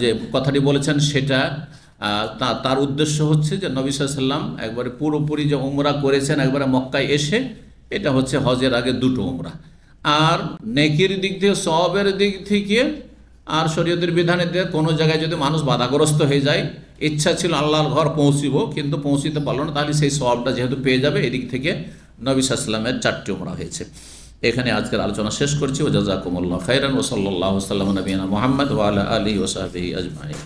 যে কথাটি বলেছেন সেটা তার উদ্দেশ্য হচ্ছে যে নবী একবারে পুরোপুরি যে উমরা করেছেন একবারে মক্কায় এসে এটা হচ্ছে হজের আগে দুটো উমরা আর নেকির দিক থেকে সবের দিক থেকে আর শরীয়তের বিধানেতে কোনো জায়গায় যদি মানুষ বাধাগ্রস্ত হয়ে যায় ইচ্ছা ছিল আল্লাহর ঘর পৌঁছিব কিন্তু পৌঁছিতে পারলো না তাহলে সেই সবটা যেহেতু পেয়ে যাবে এদিক থেকে নবী সাল্লামের চারটি উমরা হয়েছে এখানে আজকের আলোচনা শেষ করছি ওজাজাকুমুল্লাহ খাইরান ওসল্লাহ সাল্লাম নবীনা মোহাম্মদ ওয়ালা আলী ওসাহি আজমাই